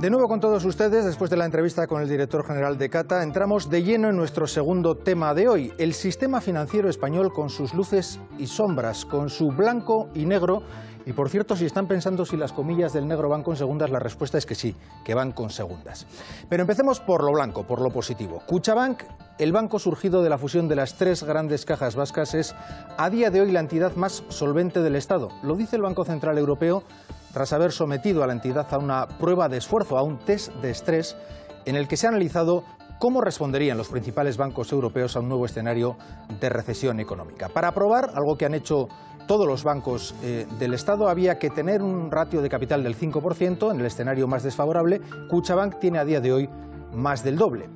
De nuevo con todos ustedes, después de la entrevista con el director general de Cata, entramos de lleno en nuestro segundo tema de hoy, el sistema financiero español con sus luces y sombras, con su blanco y negro. Y por cierto, si están pensando si las comillas del negro van con segundas, la respuesta es que sí, que van con segundas. Pero empecemos por lo blanco, por lo positivo. Cuchabank, el banco surgido de la fusión de las tres grandes cajas vascas, es a día de hoy la entidad más solvente del Estado. Lo dice el Banco Central Europeo tras haber sometido a la entidad a una prueba de esfuerzo, a un test de estrés, en el que se ha analizado cómo responderían los principales bancos europeos a un nuevo escenario de recesión económica. Para probar algo que han hecho todos los bancos eh, del Estado, había que tener un ratio de capital del 5% en el escenario más desfavorable. Cuchabank tiene a día de hoy más del doble.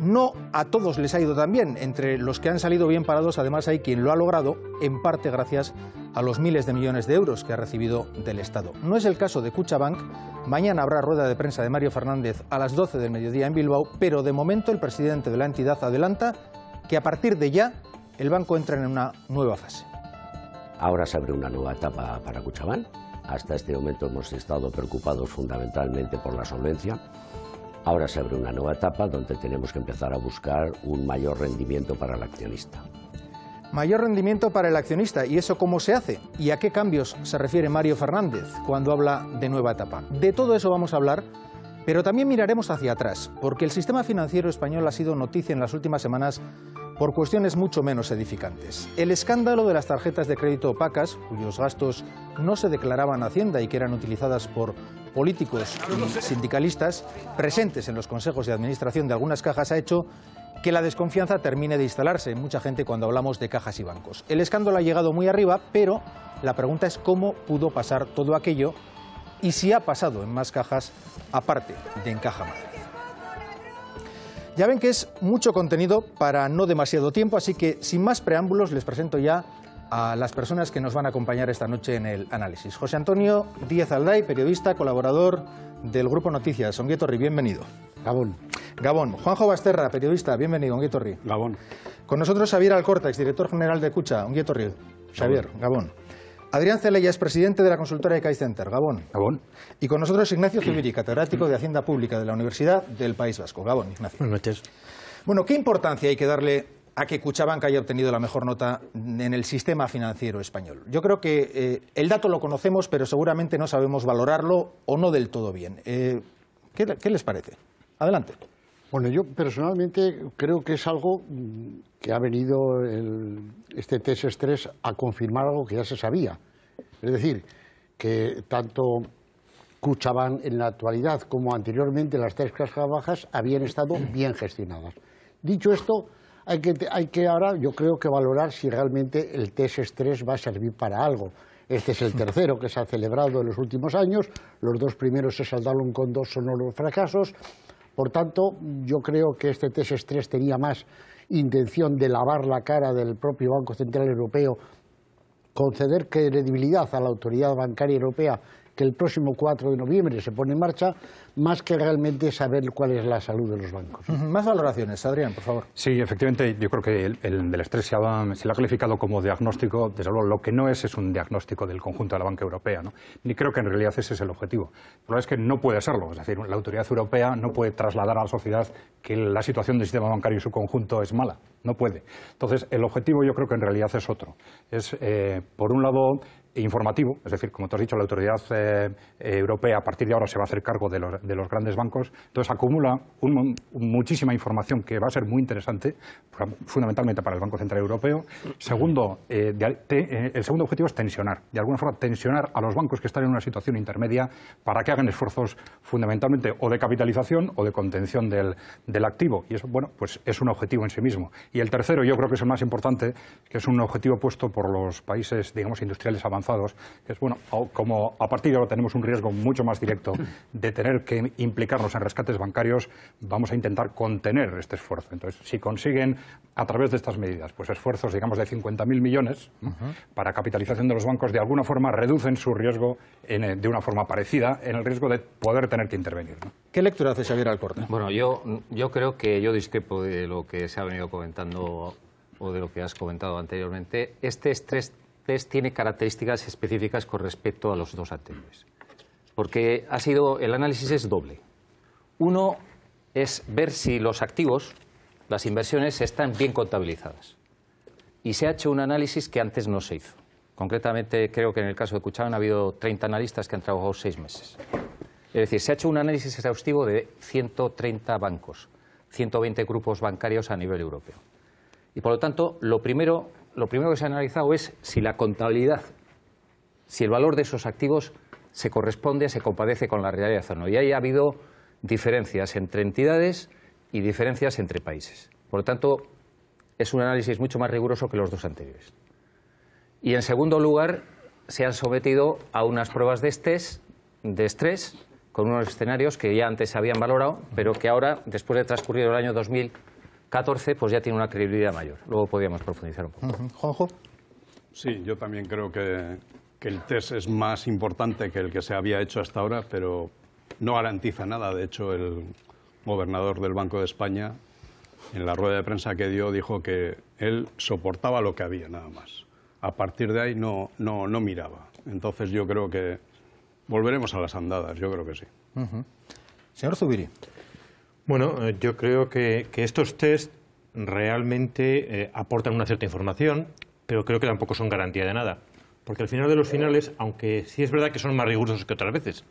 No a todos les ha ido tan bien. Entre los que han salido bien parados, además, hay quien lo ha logrado, en parte gracias a los miles de millones de euros que ha recibido del Estado. No es el caso de Cuchabank. Mañana habrá rueda de prensa de Mario Fernández a las 12 del mediodía en Bilbao, pero de momento el presidente de la entidad adelanta que a partir de ya el banco entra en una nueva fase. Ahora se abre una nueva etapa para Cuchabank. Hasta este momento hemos estado preocupados fundamentalmente por la solvencia Ahora se abre una nueva etapa donde tenemos que empezar a buscar un mayor rendimiento para el accionista. Mayor rendimiento para el accionista. ¿Y eso cómo se hace? ¿Y a qué cambios se refiere Mario Fernández cuando habla de nueva etapa? De todo eso vamos a hablar, pero también miraremos hacia atrás, porque el sistema financiero español ha sido noticia en las últimas semanas por cuestiones mucho menos edificantes. El escándalo de las tarjetas de crédito opacas, cuyos gastos no se declaraban Hacienda y que eran utilizadas por políticos y sindicalistas presentes en los consejos de administración de algunas cajas, ha hecho que la desconfianza termine de instalarse en mucha gente cuando hablamos de cajas y bancos. El escándalo ha llegado muy arriba, pero la pregunta es cómo pudo pasar todo aquello y si ha pasado en más cajas aparte de en Caja Madre. Ya ven que es mucho contenido para no demasiado tiempo, así que sin más preámbulos les presento ya a las personas que nos van a acompañar esta noche en el análisis. José Antonio Díaz Alday, periodista, colaborador del Grupo Noticias. Onguietorri, bienvenido. Gabón. Gabón. Juanjo Basterra, periodista, bienvenido, Onguietorri. Gabón. Con nosotros Xavier Alcorta, director general de Cucha. Onguietorri. Xavier, Gabón. Adrián Celaya es presidente de la consultora de Kai Center, Gabón. Gabón. Y con nosotros Ignacio Zubiri, catedrático de Hacienda Pública de la Universidad del País Vasco. Gabón, Ignacio. Buenas noches. Bueno, ¿qué importancia hay que darle a que Cuchabanca haya obtenido la mejor nota en el sistema financiero español? Yo creo que eh, el dato lo conocemos, pero seguramente no sabemos valorarlo o no del todo bien. Eh, ¿Qué les parece? Adelante. Bueno, yo personalmente creo que es algo mm, que ha venido este test estrés a confirmar algo que ya se sabía. Es decir, que tanto Cuchaban en la actualidad como anteriormente las tres clases bajas habían estado bien gestionadas. Dicho esto, hay que, hay que ahora yo creo que valorar si realmente el test estrés va a servir para algo. Este es el tercero que se ha celebrado en los últimos años. Los dos primeros se saldaron con dos sonoros fracasos. Por tanto, yo creo que este test estrés tenía más intención de lavar la cara del propio Banco Central Europeo, conceder credibilidad a la autoridad bancaria europea que el próximo 4 de noviembre se pone en marcha, más que realmente saber cuál es la salud de los bancos. Más valoraciones, Adrián, por favor. Sí, efectivamente, yo creo que el, del estrés se, ha, se, ha calificado como diagnóstico, desde luego lo que no es es un diagnóstico del conjunto de la banca europea, ¿no? Ni creo que en realidad ese es el objetivo. Lo es que no puede serlo, es decir, la autoridad europea no puede trasladar a la sociedad que la situación del sistema bancario y su conjunto es mala, no puede. Entonces, el objetivo yo creo que en realidad es otro. Es, eh, por un lado, informativo, es decir, como tú has dicho, la autoridad eh, eh, europea a partir de ahora se va a hacer cargo de los, grandes bancos, entonces acumula muchísima información que va a ser muy interesante, fundamentalmente para el Banco Central Europeo. Segundo, eh, el segundo objetivo es tensionar, de alguna forma tensionar a los bancos que están en una situación intermedia para que hagan esfuerzos fundamentalmente o de capitalización o de contención del, del activo. Y eso, bueno, pues es un objetivo en sí mismo. Y el tercero, yo creo que es el más importante, que es un objetivo puesto por los países, digamos, industriales avanzados que es, bueno, como a partir de ahora tenemos un riesgo mucho más directo de tener que implicarnos en rescates bancarios, vamos a intentar contener este esfuerzo. Entonces, si consiguen, a través de estas medidas, pues esfuerzos, digamos, de 50.000 millones para capitalización de los bancos, de alguna forma reducen su riesgo eh, de una forma parecida en el riesgo de poder tener que intervenir. ¿Qué lectura hace Xavier corte Bueno, yo, yo creo que yo discrepo de lo que se ha venido comentando o de lo que has comentado anteriormente. Este estrés tiene características específicas con respecto a los dos anteriores. Porque ha sido, el análisis es doble. Uno es ver si los activos, las inversiones, están bien contabilizadas. Y se ha hecho un análisis que antes no se hizo. Concretamente, creo que en el caso de Cuchan ha habido 30 analistas que han trabajado seis meses. Es decir, se ha hecho un análisis exhaustivo de 130 bancos, 120 grupos bancarios a nivel europeo. Y por lo tanto, lo primero lo primero que se ha analizado es si la contabilidad, si el valor de esos activos se corresponde, se compadece con la realidad o no. Y ahí ha habido diferencias entre entidades y diferencias entre países. Por lo tanto, es un análisis mucho más riguroso que los dos anteriores. Y en segundo lugar, se han sometido a unas pruebas de estrés, de estrés con unos escenarios que ya antes se habían valorado, pero que ahora, después de transcurrir el año 2000, 14, pues ya tiene una credibilidad mayor. Luego podríamos profundizar un poco. Juanjo. Sí, yo también creo que, el test es más importante que el que se había hecho hasta ahora, pero no garantiza nada. De hecho, el gobernador del Banco de España, en la rueda de prensa que dio, dijo que él soportaba lo que había, nada más. A partir de ahí no, no, no miraba. Entonces yo creo que volveremos a las andadas, yo creo que sí. Señor Zubiri. Bueno, eh, yo creo que, estos test realmente eh, aportan una cierta información, pero creo que tampoco son garantía de nada. Porque al final de los finales, aunque sí es verdad que son más rigurosos que otras veces,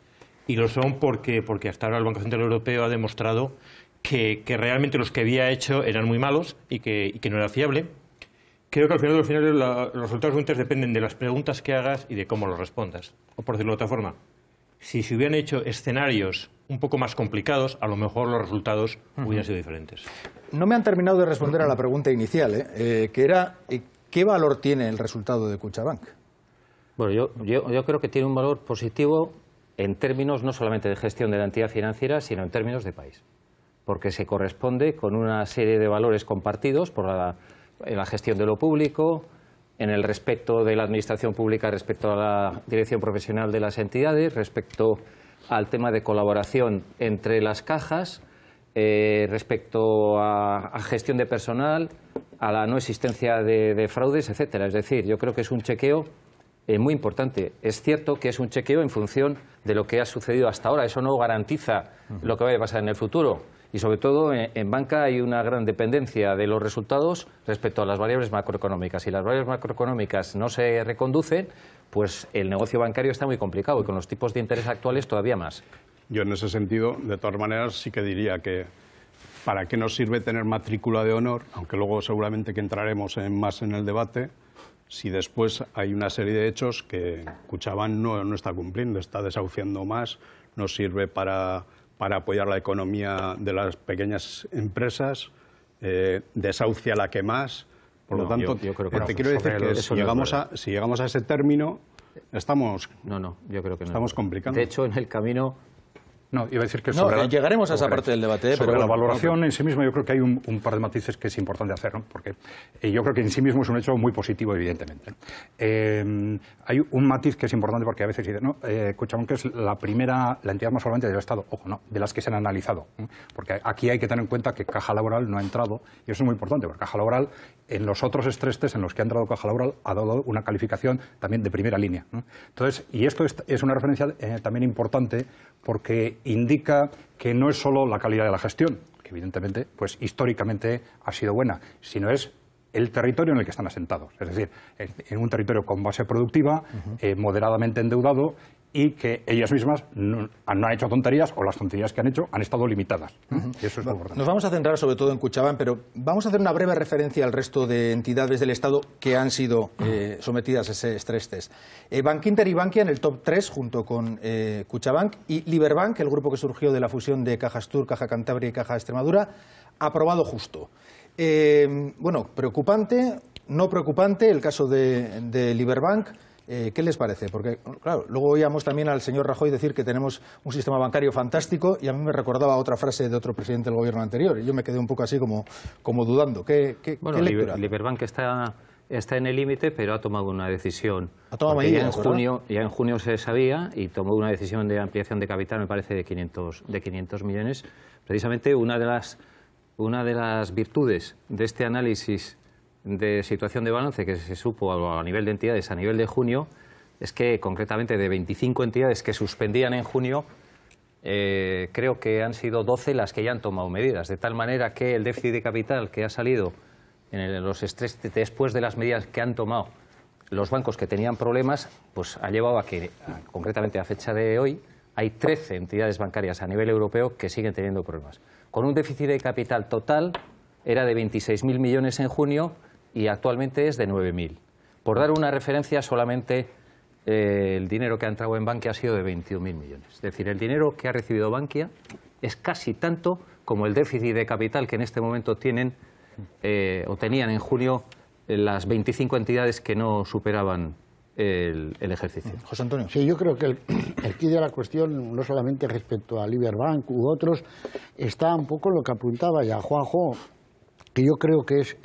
y lo son porque, hasta ahora el Banco Central Europeo ha demostrado que, realmente los que había hecho eran muy malos y que, no era fiable, creo que al final de los finales los resultados de test dependen de las preguntas que hagas y de cómo los respondas, o por decirlo de otra forma si se hubieran hecho escenarios un poco más complicados, a lo mejor los resultados hubieran sido diferentes. No me han terminado de responder a la pregunta inicial, ¿eh? Eh, que era eh, ¿qué valor tiene el resultado de Cuchabank? Bueno, yo, creo que tiene un valor positivo en términos no solamente de gestión de la entidad financiera, sino en términos de país, porque se corresponde con una serie de valores compartidos por en la gestión de lo público, en el respecto de la Administración Pública, respecto a la dirección profesional de las entidades, respecto al tema de colaboración entre las cajas, eh, respecto a, gestión de personal, a la no existencia de, fraudes, etcétera. Es decir, yo creo que es un chequeo eh, muy importante. Es cierto que es un chequeo en función de lo que ha sucedido hasta ahora. Eso no garantiza lo que vaya a pasar en el futuro y sobre todo en, banca hay una gran dependencia de los resultados respecto a las variables macroeconómicas. Si las variables macroeconómicas no se reconducen, pues el negocio bancario está muy complicado y con los tipos de interés actuales todavía más. Yo en ese sentido, de todas maneras, sí que diría que para qué nos sirve tener matrícula de honor, aunque luego seguramente que entraremos más en el debate, si después hay una serie de hechos que Cuchaban no, no está cumpliendo, está desahuciando más, no sirve para para apoyar la economía de las pequeñas empresas, eh, desahucia la que más. Por lo tanto, yo, creo que eh, te quiero decir que si llegamos, a, ese término, estamos, no, no, yo creo que no estamos complicando. De hecho, en el camino no, iba a decir que eh, llegaremos a esa parte del debate, eh, sobre la valoración en sí misma yo creo que hay un, par de matices que es importante hacer, ¿no? porque eh, yo creo que en sí mismo es un hecho muy positivo, evidentemente. hay un matiz que es importante porque a veces dicen, no, escuchamos que es la primera, la entidad más solvente del Estado, ojo, no, de las que se han analizado, porque aquí hay que tener en cuenta que Caja Laboral no ha entrado, y eso es muy importante, porque Caja Laboral en los otros estrés en los que ha entrado Caja Laboral ha dado una calificación también de primera línea. Entonces, y esto es una referencia también importante porque indica que no es solo la calidad de la gestión, que evidentemente, pues históricamente ha sido buena, sino es el territorio en el que están asentados. Es decir, en un territorio con base productiva, eh, moderadamente endeudado y que ellas mismas no, han hecho tonterías o las tonterías que han hecho han estado limitadas. Nos vamos a centrar sobre todo en Cuchabán, pero vamos a hacer una breve referencia al resto de entidades del Estado que han sido eh, sometidas a ese estrés test. Eh, Bankinter y Bankia en el top 3 junto con eh, y Liberbank, el grupo que surgió de la fusión de Cajas Tur, Caja Cantabria y Caja Extremadura, ha aprobado justo. Eh, bueno, preocupante, no preocupante el caso de Liberbank. Eh, ¿Qué les parece? Porque, claro, luego oíamos también al señor Rajoy decir que tenemos un sistema bancario fantástico y a mí me recordaba otra frase de otro presidente del gobierno anterior y yo me quedé un poco así como, como dudando. ¿Qué, qué, bueno, Liberbank está, está en el límite, pero ha tomado una decisión. Ha tomado ya, en junio, en junio se sabía y tomó una decisión de ampliación de capital, me parece, de 500, de 500 millones. Precisamente una de las, una de las virtudes de este análisis de situación de balance que se supo a nivel de entidades a nivel de junio es que concretamente de 25 entidades que suspendían en junio, eh, creo que han sido 12 las que ya han tomado medidas, de tal manera que el déficit de capital que ha salido en los estrés después de las medidas que han tomado los bancos que tenían problemas, pues ha llevado a que, concretamente a fecha de hoy, hay 13 entidades bancarias a nivel europeo que siguen teniendo problemas. Con un déficit de capital total era de 26.000 millones en junio, y actualmente es de 9.000. Por dar una referencia, solamente eh, el dinero que ha entrado en Bankia ha sido de 21.000 millones. Es decir, el dinero que ha recibido Bankia es casi tanto como el déficit de capital que en este momento tienen eh, o tenían en junio eh, las 25 entidades que no superaban el, ejercicio. José Antonio. Sí, yo creo que el, el quid de la cuestión, no solamente respecto a Liberbank u otros, está un poco lo que apuntaba ya Juanjo que yo creo que es,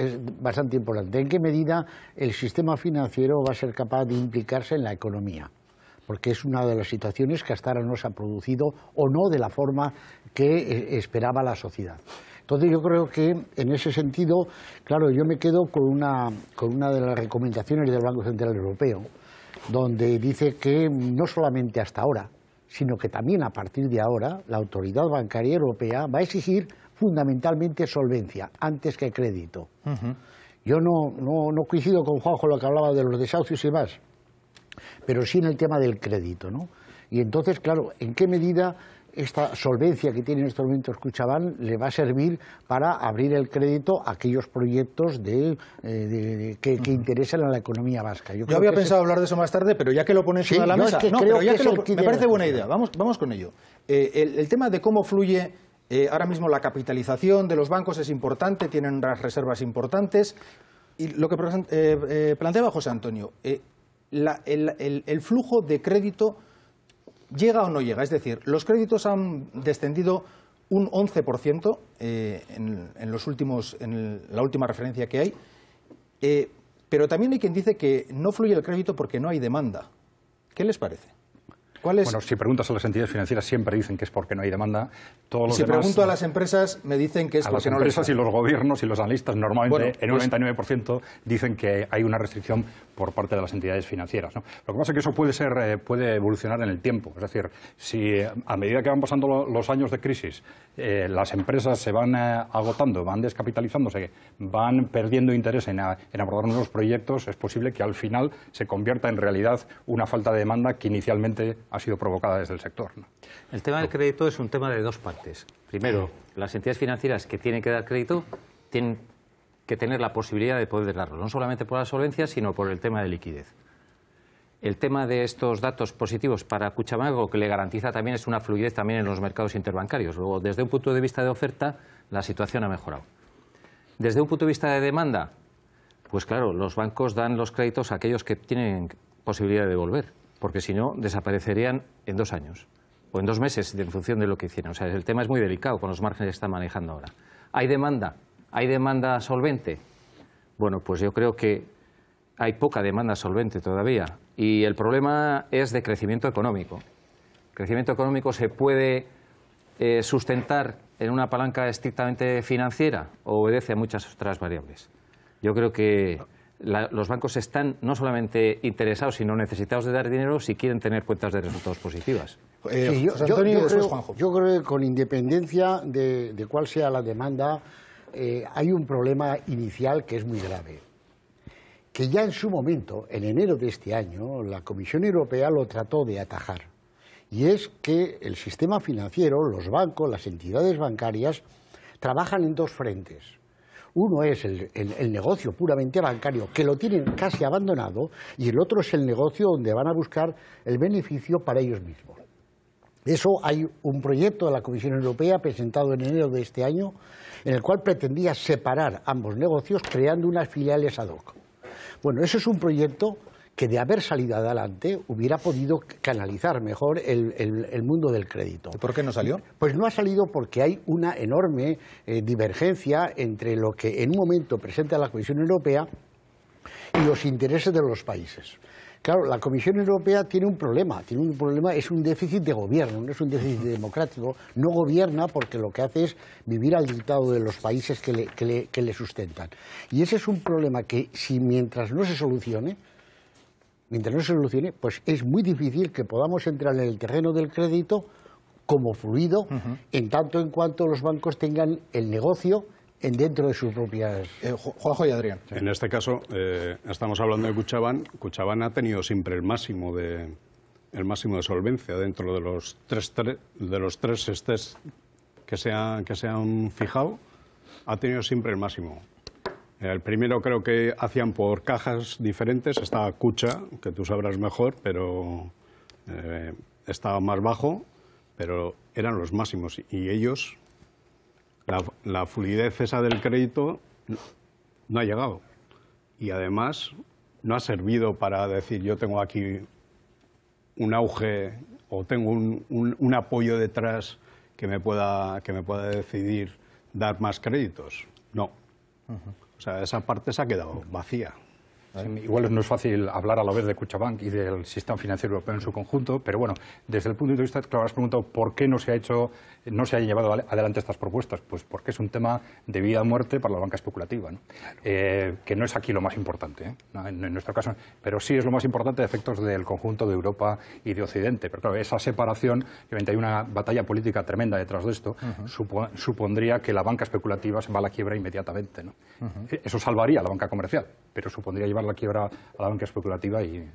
bastante importante. ¿En qué medida el sistema financiero va a ser capaz de implicarse en la economía? Porque es una de las situaciones que hasta ahora no se ha producido o no de la forma que eh, esperaba la sociedad. Entonces yo creo que en ese sentido, claro, yo me quedo con una, con una de las recomendaciones del Banco Central Europeo, donde dice que no solamente hasta ahora, sino que también a partir de ahora la autoridad bancaria europea va a exigir fundamentalmente solvencia, antes que crédito. Yo no, no, no, coincido con Juanjo lo que hablaba de los desahucios y más, pero sí en el tema del crédito, ¿no? Y entonces, claro, ¿en qué medida esta solvencia que tiene en estos momentos Cuchabán le va a servir para abrir el crédito a aquellos proyectos de, eh, que, interesan a la economía vasca. Yo, había pensado hablar de eso más tarde, pero ya que lo pones sobre la mesa, me parece buena idea. Vamos, vamos con ello. Eh, el tema de cómo fluye eh, ahora mismo la capitalización de los bancos es importante, tienen unas reservas importantes. Y lo que eh, eh, planteaba José Antonio, el, flujo de crédito llega o no llega. Es decir, los créditos han descendido un 11% en, en, los últimos, en la última referencia que hay. pero también hay quien dice que no fluye el crédito porque no hay demanda. ¿Qué les parece? Bueno, si preguntas a las entidades financieras siempre dicen que es porque no hay demanda. si pregunto a las empresas me dicen que es porque a las empresas y los gobiernos y los analistas normalmente en un 99% dicen que hay una restricción por parte de las entidades financieras. Lo que pasa es que eso puede ser eh, puede evolucionar en el tiempo. Es decir, si eh, a medida que van pasando los años de crisis eh, las empresas se van agotando, van descapitalizándose, van perdiendo interés en abordar nuevos proyectos, es posible que al final se convierta en realidad una falta de demanda que inicialmente ha sido provocada desde el sector. El tema del crédito es un tema de dos partes. Primero, las entidades financieras que tienen que dar crédito tienen que tener la posibilidad de poder darlo, no solamente por la solvencia, sino por el tema de liquidez. El tema de estos datos positivos para Cuchamago, que le garantiza también es una fluidez también en los mercados interbancarios. Luego, desde un punto de vista de oferta, la situación ha mejorado. Desde un punto de vista de demanda, pues claro, los bancos dan los créditos a aquellos que tienen posibilidad de devolver porque si no desaparecerían en dos años o en dos meses en función de lo que hicieran. O sea, el tema es muy delicado con los márgenes que están manejando ahora. ¿Hay demanda? ¿Hay demanda solvente? Bueno, pues yo creo que hay poca demanda solvente todavía y el problema es de crecimiento económico. crecimiento económico se puede eh, sustentar en una palanca estrictamente financiera o obedece a muchas otras variables. Yo creo que los bancos están no solamente interesados, sino necesitados de dar dinero si quieren tener cuentas de resultados positivas. Eh, yo, creo, que con independencia de, cuál sea la demanda, eh, hay un problema inicial que es muy grave. Que ya en su momento, en enero de este año, la Comisión Europea lo trató de atajar. Y es que el sistema financiero, los bancos, las entidades bancarias, trabajan en dos frentes uno es el, negocio puramente bancario, que lo tienen casi abandonado, y el otro es el negocio donde van a buscar el beneficio para ellos mismos. Eso hay un proyecto de la Comisión Europea presentado en enero de este año, en el cual pretendía separar ambos negocios creando unas filiales ad hoc. Bueno, eso es un proyecto que de haber salido adelante hubiera podido canalizar mejor el, mundo del crédito. ¿Por qué no salió? Pues no ha salido porque hay una enorme eh, divergencia entre lo que en un momento presenta la Comisión Europea y los intereses de los países. Claro, la Comisión Europea tiene un problema, tiene un problema, es un déficit de gobierno, no es un déficit democrático, no gobierna porque lo que hace es vivir al dictado de los países que le sustentan. Y ese es un problema que si mientras no se solucione, mientras no se solucione, pues es muy difícil que podamos entrar en el terreno del crédito como fluido, en tanto en cuanto los bancos tengan el negocio en dentro de sus propias... Eh, Juanjo y Adrián. En este caso, eh, estamos hablando de Cuchabán. Cuchabán ha tenido siempre el máximo de, el máximo de solvencia dentro de los tres, de los tres estés que se, que se han fijado. Ha tenido siempre el máximo. El primero creo que hacían por cajas diferentes. Estaba Cucha, que tú sabrás mejor, pero eh, estaba más bajo, pero eran los máximos. Y ellos, la, fluidez esa del crédito no, ha llegado. Y además no ha servido para decir yo tengo aquí un auge o tengo un, apoyo detrás que me, pueda, que me pueda decidir dar más créditos. No. O sea, esa parte se ha quedado vacía. Igual no es fácil hablar a la vez de Cuchabank y del sistema financiero europeo en su conjunto, pero bueno, desde el punto de vista, claro, has preguntado por qué no se ha hecho, no se han llevado adelante estas propuestas. Pues porque es un tema de vida o muerte para la banca especulativa, eh, que no es aquí lo más importante, ¿eh? en, nuestro caso, pero sí es lo más importante de efectos del conjunto de Europa y de Occidente. Pero claro, esa separación, obviamente hay una batalla política tremenda detrás de esto, supondría que la banca especulativa se va a la quiebra inmediatamente, e-, Eso salvaría a la banca comercial, pero supondría llevar la quiebra a la banca especulativa. y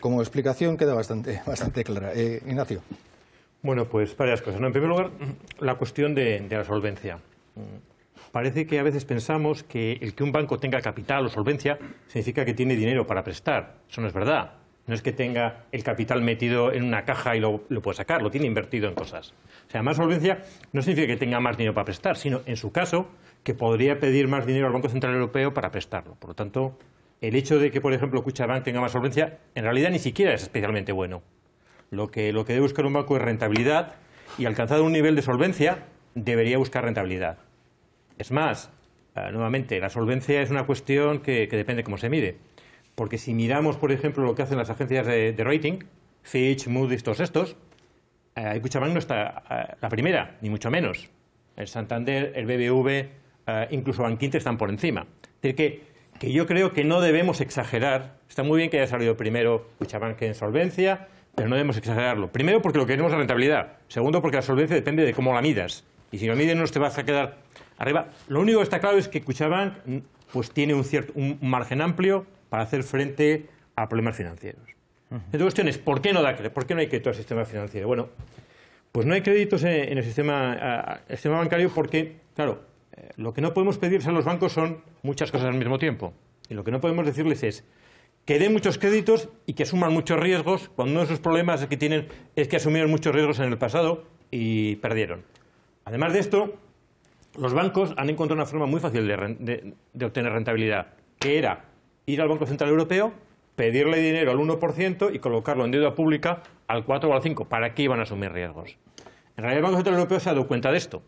Como, explicación queda bastante, bastante clara. Eh, Ignacio. Bueno, pues varias cosas. En primer lugar, la cuestión de, la solvencia. Parece que a veces pensamos que el que un banco tenga capital o solvencia significa que tiene dinero para prestar. Eso no es verdad. No es que tenga el capital metido en una caja y lo, lo, puede sacar, lo tiene invertido en cosas. O sea, más solvencia no significa que tenga más dinero para prestar, sino, en su caso, que podría pedir más dinero al Banco Central Europeo para prestarlo. Por lo tanto, el hecho de que, por ejemplo, Cuchabank tenga más solvencia, en realidad ni siquiera es especialmente bueno. Lo que, debe buscar un banco es rentabilidad y alcanzado un nivel de solvencia, debería buscar rentabilidad. Es más, ah, nuevamente, la solvencia es una cuestión que, depende de cómo se mide. Porque si miramos, por ejemplo, lo que hacen las agencias de, rating, Fitch, Moody's, todos estos, eh, no está ah, la primera, ni mucho menos. El Santander, el BBV, ah, incluso Bankinter están por encima yo creo que no debemos exagerar. Está muy bien que haya salido primero Cuchabank en solvencia, pero no debemos exagerarlo. Primero, porque lo queremos es la rentabilidad. Segundo, porque la solvencia depende de cómo la midas. Y si lo mides, no te vas a quedar arriba. Lo único que está claro es que Cuchabank mm, pues, tiene un, cierto, un margen amplio para hacer frente a problemas financieros. Entonces, la cuestión es, ¿por qué no da crédito? ¿Por qué no hay crédito al sistema financiero? Bueno, pues no hay créditos en, el sistema bancario porque, claro, lo que no podemos pedirse a los bancos son muchas cosas al mismo tiempo. Y lo que no podemos decirles es que den muchos créditos y que asuman muchos riesgos, cuando uno de sus problemas que tienen es que asumieron muchos riesgos en el pasado y perdieron. Además de esto, los bancos han encontrado una forma muy fácil de, obtener rentabilidad, que era ir al Banco Central Europeo, pedirle dinero al 1% y colocarlo en deuda pública al 4 o al 5. ¿Para qué iban a asumir riesgos? En realidad el Banco Central Europeo se ha dado cuenta de esto.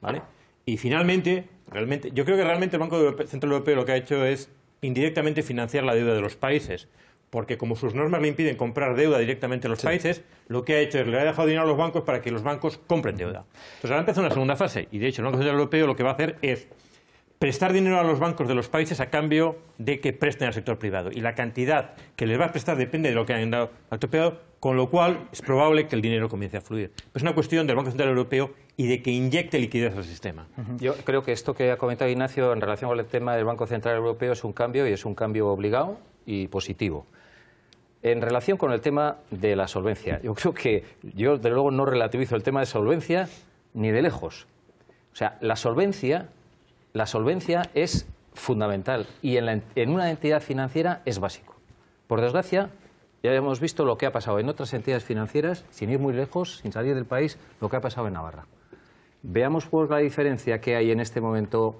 ¿vale? Y finalmente, realmente, yo creo que realmente el Banco Central Europeo lo que ha hecho es indirectamente financiar la deuda de los países. Porque como sus normas le impiden comprar deuda directamente a los países, lo que ha hecho es le ha dejado dinero a los bancos para que los bancos compren deuda. Entonces ahora empieza una segunda fase. Y de hecho el Banco Central Europeo lo que va a hacer es prestar dinero a los bancos de los países a cambio de que presten al sector privado. Y la cantidad que les va a prestar depende de lo que hayan dado al sector privado, con lo cual es probable que el dinero comience a fluir. Es una cuestión del Banco Central Europeo y de que inyecte liquidez al sistema. Yo creo que esto que ha comentado Ignacio en relación con el tema del Banco Central Europeo es un cambio y es un cambio obligado y positivo. En relación con el tema de la solvencia, yo creo que yo, desde luego, no relativizo el tema de solvencia ni de lejos. O sea, la solvencia, la solvencia es fundamental y en una entidad financiera es básico. Por desgracia, ya hemos visto lo que ha pasado en otras entidades financieras, sin ir muy lejos, sin salir del país, lo que ha pasado en Navarra. Veamos pues la diferencia que hay en este momento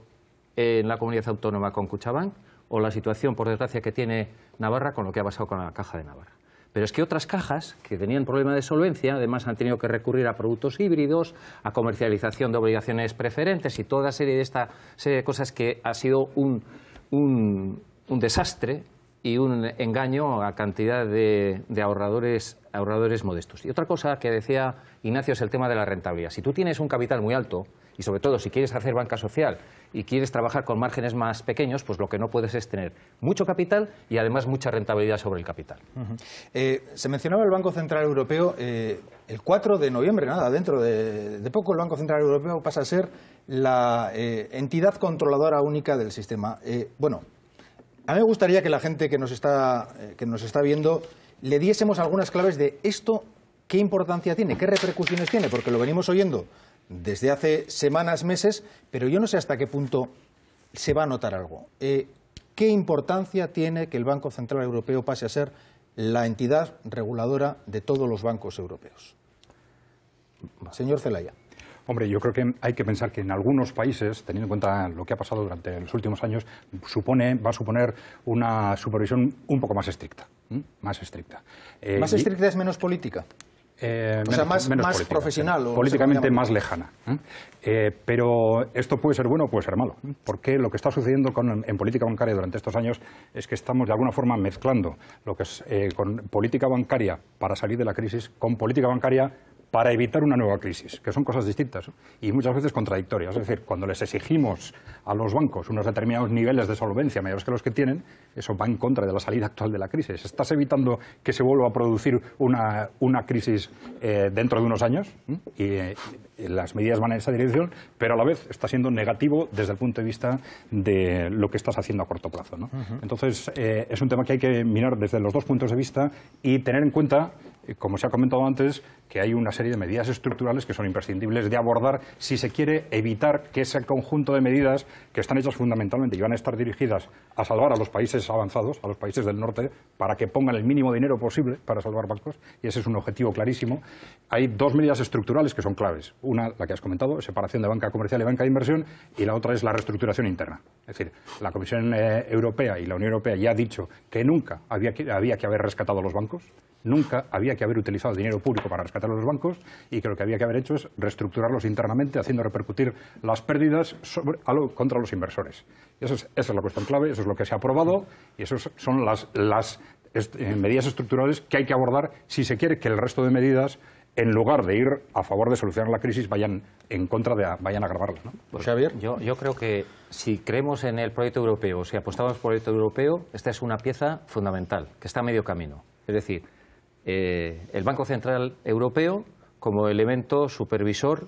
en la comunidad autónoma con Cuchabán o la situación, por desgracia, que tiene Navarra con lo que ha pasado con la Caja de Navarra. Pero es que otras cajas que tenían problema de solvencia, además han tenido que recurrir a productos híbridos, a comercialización de obligaciones preferentes y toda serie de esta serie de cosas que ha sido un, un desastre y un engaño a cantidad de, ahorradores, ahorradores modestos. Y otra cosa que decía Ignacio es el tema de la rentabilidad. Si tú tienes un capital muy alto, y sobre todo si quieres hacer banca social y quieres trabajar con márgenes más pequeños, pues lo que no puedes es tener mucho capital y además mucha rentabilidad sobre el capital. Eh, se mencionaba el Banco Central Europeo, eh, el 4 de noviembre, nada, dentro de, poco el Banco Central Europeo pasa a ser la eh, entidad controladora única del sistema. bueno, a mí me gustaría que la gente que nos está, eh, que nos está viendo le diésemos algunas claves de esto, qué importancia tiene, qué repercusiones tiene, porque lo venimos oyendo desde hace semanas, meses, pero yo no sé hasta qué punto se va a notar algo. Eh, ¿Qué importancia tiene que el Banco Central Europeo pase a ser la entidad reguladora de todos los bancos europeos? Señor Zelaya. Hombre, yo creo que hay que pensar que en algunos países, teniendo en cuenta lo que ha pasado durante los últimos años, supone, va a suponer una supervisión un poco más estricta. Más eh, estricta. es menos política? Eh, o sea, más, profesional. políticamente más lejana. Eh, pero esto puede ser bueno o puede ser malo. Porque lo que está sucediendo en política bancaria durante estos años es que estamos de alguna forma mezclando lo que es con política bancaria para salir de la crisis con política bancaria para evitar una nueva crisis, que son cosas distintas y muchas veces contradictorias. Es decir, cuando les exigimos a los bancos unos determinados niveles de solvencia mayores que los que tienen, eso va en contra de la salida actual de la crisis. ¿Estás evitando que se vuelva a producir una, crisis eh, dentro de unos años? ¿Mm? Y, eh, las medidas van en esa dirección, pero a la vez está siendo negativo desde el punto de vista de lo que estás haciendo a corto plazo. Entonces, eh, es un tema que hay que mirar desde los dos puntos de vista y tener en cuenta, eh, como se ha comentado antes, que hay una serie de medidas estructurales que son imprescindibles de abordar si se quiere evitar que ese conjunto de medidas que están hechas fundamentalmente y van a estar dirigidas a salvar a los países avanzados, a los países del norte, para que pongan el mínimo dinero posible para salvar bancos, y ese es un objetivo clarísimo, hay dos medidas estructurales que son claves. Una, la que has comentado, separación de banca comercial y banca de inversión, y la otra es la reestructuración interna. Es decir, la Comisión eh, Europea y la Unión Europea ya ha dicho que nunca había que, haber rescatado los bancos, nunca había que haber utilizado dinero público para rescatar a los bancos y que lo que había que haber hecho es reestructurarlos internamente, haciendo repercutir las pérdidas contra los inversores. esa es la cuestión clave, eso es lo que se ha aprobado y esas son las, eh, medidas estructurales que hay que abordar si se quiere que el resto de medidas en lugar de ir a favor de solucionar la crisis, vayan en contra de, vayan a agravarla. ¿no? Javier. Pues yo, creo que si creemos en el proyecto europeo, si apostamos por el proyecto europeo, esta es una pieza fundamental, que está a medio camino. Es decir, eh, el Banco Central Europeo como elemento supervisor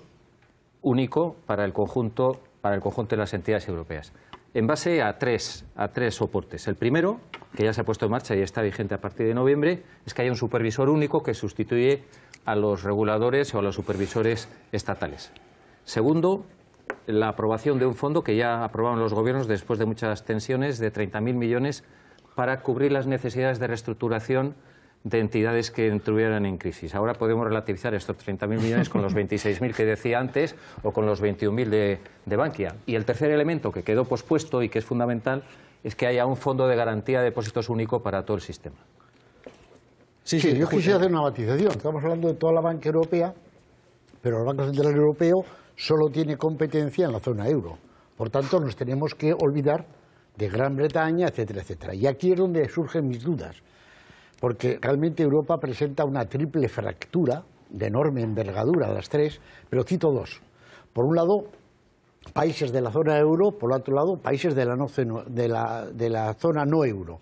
único para el conjunto, para el conjunto de las entidades europeas. En base a tres, a tres soportes. El primero, que ya se ha puesto en marcha y está vigente a partir de noviembre, es que haya un supervisor único que sustituye a los reguladores o a los supervisores estatales. Segundo, la aprobación de un fondo que ya aprobaron los gobiernos después de muchas tensiones de 30.000 millones para cubrir las necesidades de reestructuración de entidades que estuvieran en crisis. Ahora podemos relativizar estos 30.000 millones con los 26.000 que decía antes o con los 21.000 de, de Bankia. Y el tercer elemento que quedó pospuesto y que es fundamental es que haya un fondo de garantía de depósitos único para todo el sistema. Sí, yo quisiera hacer una matización. Estamos hablando de toda la banca europea, pero el Banco Central Europeo solo tiene competencia en la zona euro. Por tanto, nos tenemos que olvidar de Gran Bretaña, etcétera, etcétera. Y aquí es donde surgen mis dudas, porque realmente Europa presenta una triple fractura de enorme envergadura, las tres, pero cito dos. Por un lado, países de la zona euro, por otro lado, países de la, de la zona no euro.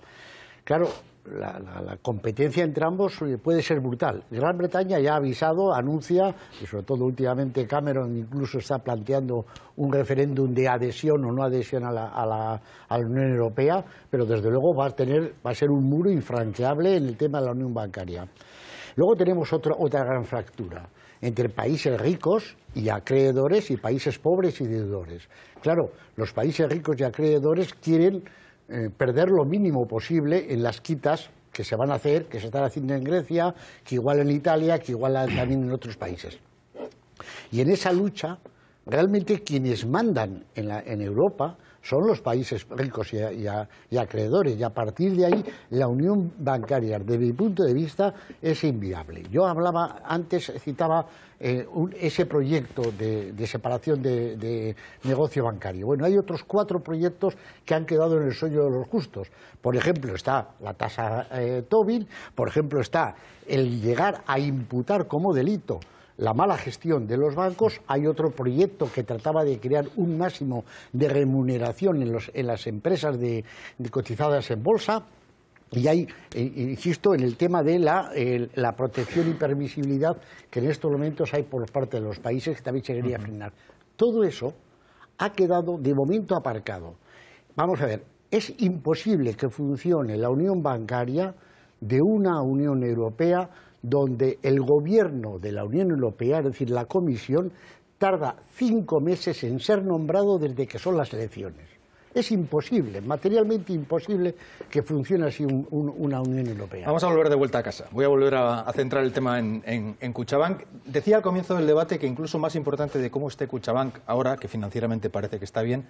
Claro, la, competencia entre ambos eh, puede ser brutal. Gran Bretaña ya ha avisado, anuncia, y sobre todo últimamente Cameron incluso está planteando un referéndum de adhesión o no adhesión a la, Unión Europea, pero desde luego va a, ser un muro infranqueable en el tema de la Unión Bancaria. Luego tenemos otra gran fractura entre países ricos y acreedores y países pobres y deudores. Claro, los países ricos y acreedores quieren eh, perder lo mínimo posible en las quitas que se van a hacer, que se están haciendo en Grecia, que igual en Italia, que igual también en otros países. Y en esa lucha, realmente quienes mandan en Europa son los países ricos y, acreedores. Y a partir de ahí, la unión bancaria, desde mi punto de vista, es inviable. Yo hablaba antes, citaba eh, ese proyecto de, separación de, negocio bancario. Bueno, hay otros cuatro proyectos que han quedado en el sueño de los justos. Por ejemplo, está la tasa eh, Tobin, por ejemplo, está el llegar a imputar como delito la mala gestión de los bancos, hay otro proyecto que trataba de crear un máximo de remuneración en, los, en las empresas de, cotizadas en bolsa, y hay, eh, insisto, en el tema de la, protección y permisibilidad que en estos momentos hay por parte de los países que también se quería frenar. Todo eso ha quedado de momento aparcado. Vamos a ver, es imposible que funcione la unión bancaria de una Unión Europea donde el gobierno de la Unión Europea, es decir, la Comisión, tarda cinco meses en ser nombrado desde que son las elecciones. Es imposible, materialmente imposible, que funcione así una Unión Europea. Vamos a volver de vuelta a casa. Voy a volver a, centrar el tema en, en, en, Cuchabank. Decía al comienzo del debate que incluso más importante de cómo esté Cuchabank ahora, que financieramente parece que está bien,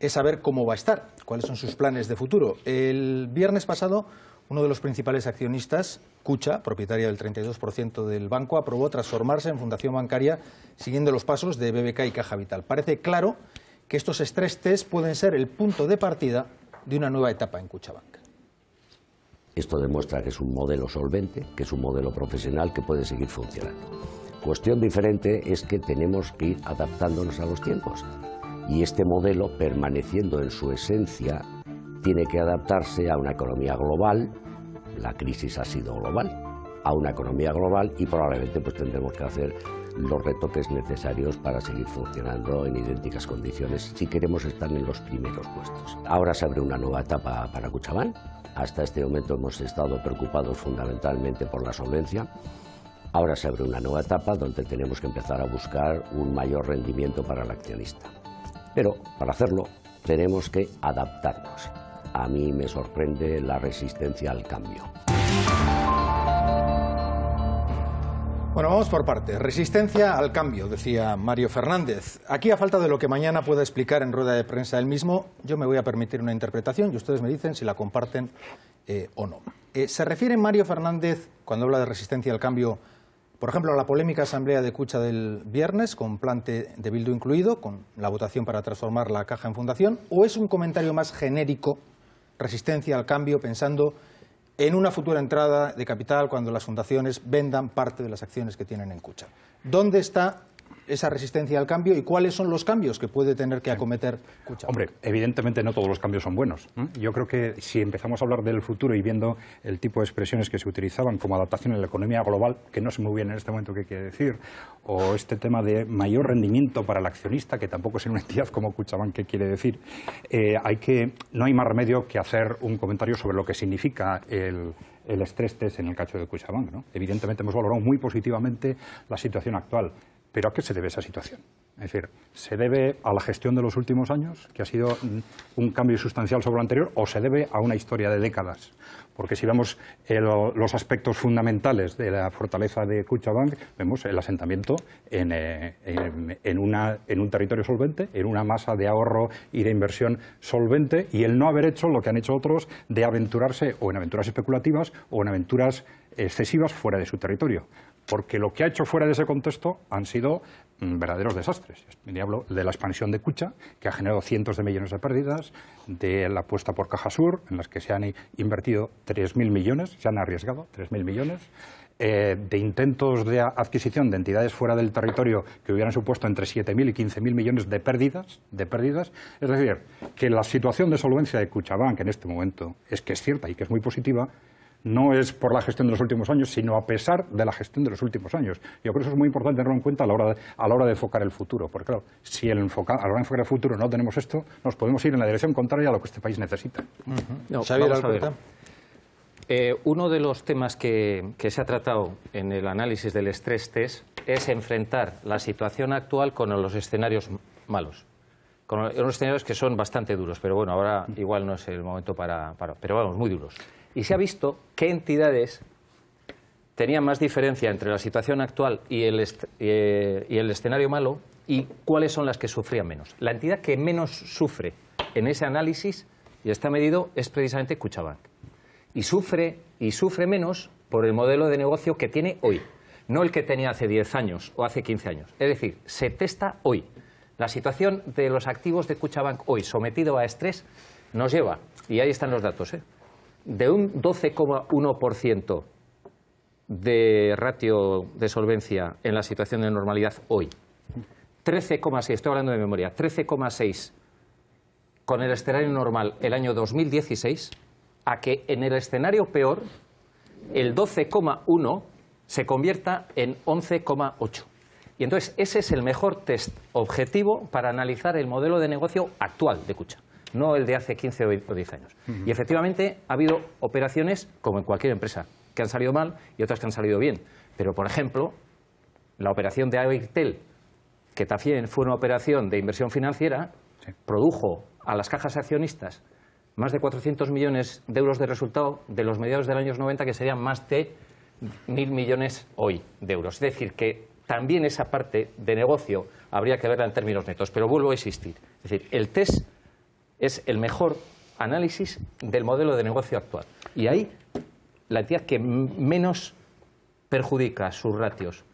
es saber cómo va a estar, cuáles son sus planes de futuro. El viernes pasado uno de los principales accionistas, Cucha, propietaria del 32% del banco, aprobó transformarse en fundación bancaria siguiendo los pasos de BBK y Caja Vital. Parece claro que estos estrés test pueden ser el punto de partida de una nueva etapa en banca Esto demuestra que es un modelo solvente, que es un modelo profesional que puede seguir funcionando. Cuestión diferente es que tenemos que ir adaptándonos a los tiempos. Y este modelo, permaneciendo en su esencia, tiene que adaptarse a una economía global, la crisis ha sido global, a una economía global y probablemente pues tendremos que hacer los retoques necesarios para seguir funcionando en idénticas condiciones si queremos estar en los primeros puestos. Ahora se abre una nueva etapa para Cuchabán. Hasta este momento hemos estado preocupados fundamentalmente por la solvencia. Ahora se abre una nueva etapa donde tenemos que empezar a buscar un mayor rendimiento para el accionista. Pero para hacerlo tenemos que adaptarnos a mí me sorprende la resistencia al cambio. Bueno, vamos por partes. Resistencia al cambio, decía Mario Fernández. Aquí, a falta de lo que mañana pueda explicar en rueda de prensa él mismo, yo me voy a permitir una interpretación y ustedes me dicen si la comparten eh, o no. Eh, ¿Se refiere Mario Fernández, cuando habla de resistencia al cambio, por ejemplo, a la polémica asamblea de Cucha del viernes, con plante de Bildu incluido, con la votación para transformar la caja en fundación, o es un comentario más genérico resistencia al cambio pensando en una futura entrada de capital cuando las fundaciones vendan parte de las acciones que tienen en Cucha. ¿Dónde está esa resistencia al cambio y cuáles son los cambios que puede tener que acometer Hombre, evidentemente no todos los cambios son buenos. ¿Mm? Yo creo que si empezamos a hablar del futuro y viendo el tipo de expresiones que se utilizaban como adaptación en la economía global, que no sé muy bien en este momento qué quiere decir, o este tema de mayor rendimiento para el accionista, que tampoco es en una entidad como Cuchabán qué quiere decir, eh, hay que, no hay más remedio que hacer un comentario sobre lo que significa el, estrés test en el cacho de Cuchabank. ¿no? Evidentemente hemos valorado muy positivamente la situación actual. ¿Pero a qué se debe esa situación? Es decir, ¿se debe a la gestión de los últimos años, que ha sido mm, un cambio sustancial sobre lo anterior, o se debe a una historia de décadas? Porque si vemos eh, los aspectos fundamentales de la fortaleza de Cuchabank, vemos el asentamiento eh, en, un territorio solvente, en una masa de ahorro y de inversión solvente, y el no haber hecho lo que han hecho otros de aventurarse o en aventuras especulativas o en aventuras excesivas fuera de su territorio porque lo que ha hecho fuera de ese contexto han sido mm, verdaderos desastres. Diablo hablo de la expansión de Cucha, que ha generado cientos de millones de pérdidas, de la apuesta por Cajasur, en las que se han invertido 3.000 millones, se han arriesgado 3.000 millones, eh, de intentos de adquisición de entidades fuera del territorio que hubieran supuesto entre 7.000 y 15.000 millones de pérdidas, de pérdidas. Es decir, que la situación de solvencia de Cuchabank en este momento es que es cierta y que es muy positiva, no es por la gestión de los últimos años, sino a pesar de la gestión de los últimos años. Yo creo que eso es muy importante tenerlo en cuenta a la hora de, a la hora de enfocar el futuro, porque claro, si el a la hora de enfocar el futuro no tenemos esto, nos podemos ir en la dirección contraria a lo que este país necesita. Eh, uno de los temas que, se ha tratado en el análisis del estrés test es enfrentar la situación actual con los escenarios malos, con los escenarios que son bastante duros, pero bueno, ahora mm. igual no es el momento para pero vamos, muy duros y se ha visto qué entidades tenían más diferencia entre la situación actual eh, y el, escenario malo y cuáles son las que sufrían menos. La entidad que menos sufre en ese análisis, y está medido, es precisamente Cuchabank. Y sufre, y sufre menos por el modelo de negocio que tiene hoy, no el que tenía hace 10 años o hace 15 años. Es decir, se testa hoy. La situación de los activos de Cuchabank hoy sometido a estrés nos lleva, y ahí están los datos, ¿eh? de un 12,1% de ratio de solvencia en la situación de normalidad hoy, 13,6, estoy hablando de memoria, 13,6 con el escenario normal el año 2016, a que en el escenario peor el 12,1 se convierta en 11,8. Y entonces ese es el mejor test objetivo para analizar el modelo de negocio actual de Cucha no el de hace 15 o 10 años. Y efectivamente ha habido operaciones, como en cualquier empresa, que han salido mal y otras que han salido bien. Pero, por ejemplo, la operación de Airtel, que también fue una operación de inversión financiera, produjo a las cajas accionistas más de 400 millones de euros de resultado de los mediados del año 90, que serían más de mil millones hoy de euros. Es decir, que también esa parte de negocio habría que verla en términos netos. Pero vuelvo a insistir. Es decir, el test es el mejor análisis del modelo de negocio actual. Y ahí la entidad que menos perjudica sus ratios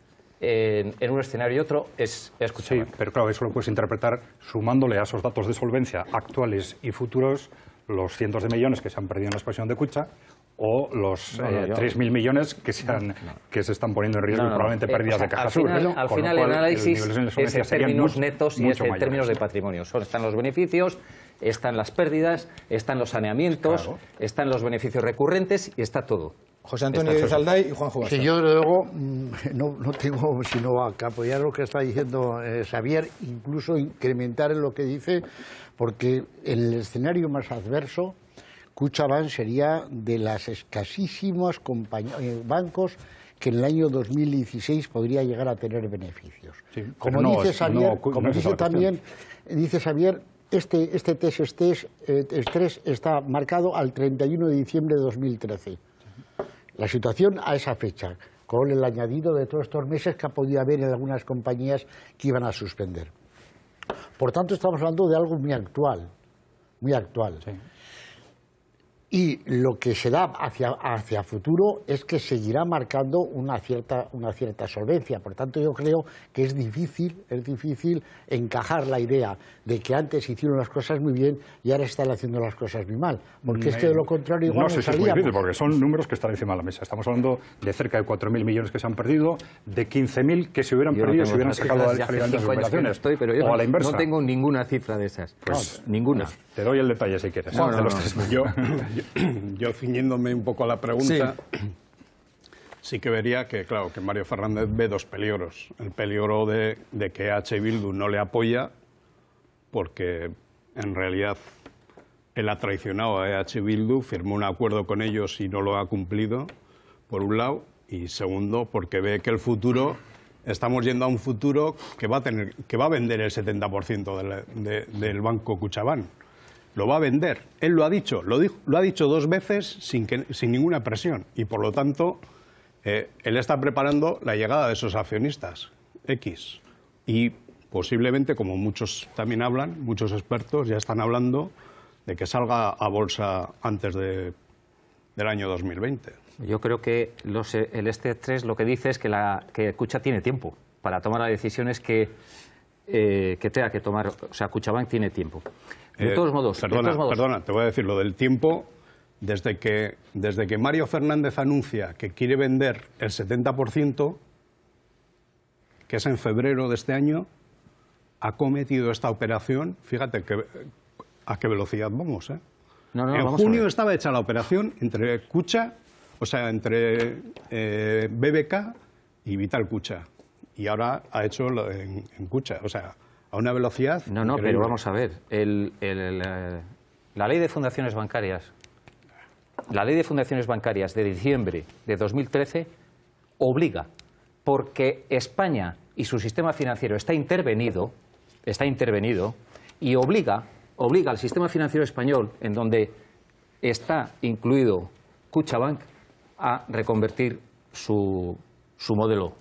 en, un escenario y otro es, Sí, pero claro, eso lo puedes interpretar sumándole a esos datos de solvencia actuales y futuros los cientos de millones que se han perdido en la expansión de Cucha o los tres 3.000 millones que se, están poniendo en riesgo probablemente eh, pérdidas de caja al Final, ¿eh? al final, el análisis es en términos netos y es en términos de patrimonio. son están los beneficios, están las pérdidas, están los saneamientos, están los beneficios recurrentes y está todo. José Antonio Saldai y Juan Juan. Sí, yo, desde luego, mm, no, tengo sino a apoyar lo que está diciendo eh, Xavier, incluso incrementar en lo que dice, porque el escenario más adverso, Cuchabán sería de las escasísimos eh, bancos que en el año 2016 podría llegar a tener beneficios. como dice Xavier, como dice también, dice Xavier, este, este, test estrés, eh, estrés está marcado al 31 de diciembre de 2013. La situación a esa fecha, con el añadido de todos estos meses que ha podido haber en algunas compañías que iban a suspender. Por tanto, estamos hablando de algo muy actual, muy actual. Sí. Y lo que se da hacia, hacia futuro es que seguirá marcando una cierta, una cierta solvencia. Por tanto, yo creo que es difícil, es difícil encajar la idea de que antes hicieron las cosas muy bien y ahora están haciendo las cosas muy mal. Porque es que de lo contrario igual no, no sé es muy difícil, porque son números que están encima de la mesa. Estamos hablando de cerca de 4.000 millones que se han perdido, de 15.000 que se hubieran perdido no si hubieran sacado de las operaciones. yo no tengo ninguna cifra de esas. Pues, ninguna. Te doy el detalle si quieres. Bueno, yo ciñéndome un poco a la pregunta, sí. que vería que, claro, que Mario Fernández ve dos peligros. El peligro de, que H. Bildu no le apoya, porque en realidad él ha traicionado a EH Bildu, firmó un acuerdo con ellos y no lo ha cumplido, por un lado, y segundo, porque ve que el futuro, estamos yendo a un futuro que va a, tener, que va a vender el 70% del banco Cuchabán lo va a vender. Él lo ha dicho, lo, ha dicho dos veces sin, que, sin, ninguna presión y por lo tanto eh, él está preparando la llegada de esos accionistas X. Y posiblemente, como muchos también hablan, muchos expertos ya están hablando de que salga a bolsa antes de, del año 2020. Yo creo que los, el este 3 lo que dice es que la que Cucha tiene tiempo para tomar las decisiones que, eh, que tenga que tomar. O sea, Cuchabank tiene tiempo. De eh, todos modos, perdona, te voy a decir lo del tiempo. Desde que, desde que Mario Fernández anuncia que quiere vender el 70%, que es en febrero de este año, ha cometido esta operación. Fíjate a qué velocidad vamos. ¿eh? en junio estaba hecha la operación entre Cucha, o sea, entre eh, BBK y Vital Cucha. Y ahora ha hecho en, en Cucha. O sea, a una velocidad. No, no, pero vamos a ver. Eh, la, ley de fundaciones bancarias, la ley de fundaciones bancarias de diciembre de 2013 obliga, porque España y su sistema financiero está intervenido, está intervenido y obliga, obliga al sistema financiero español, en donde está incluido Cuchabank, a reconvertir su, su modelo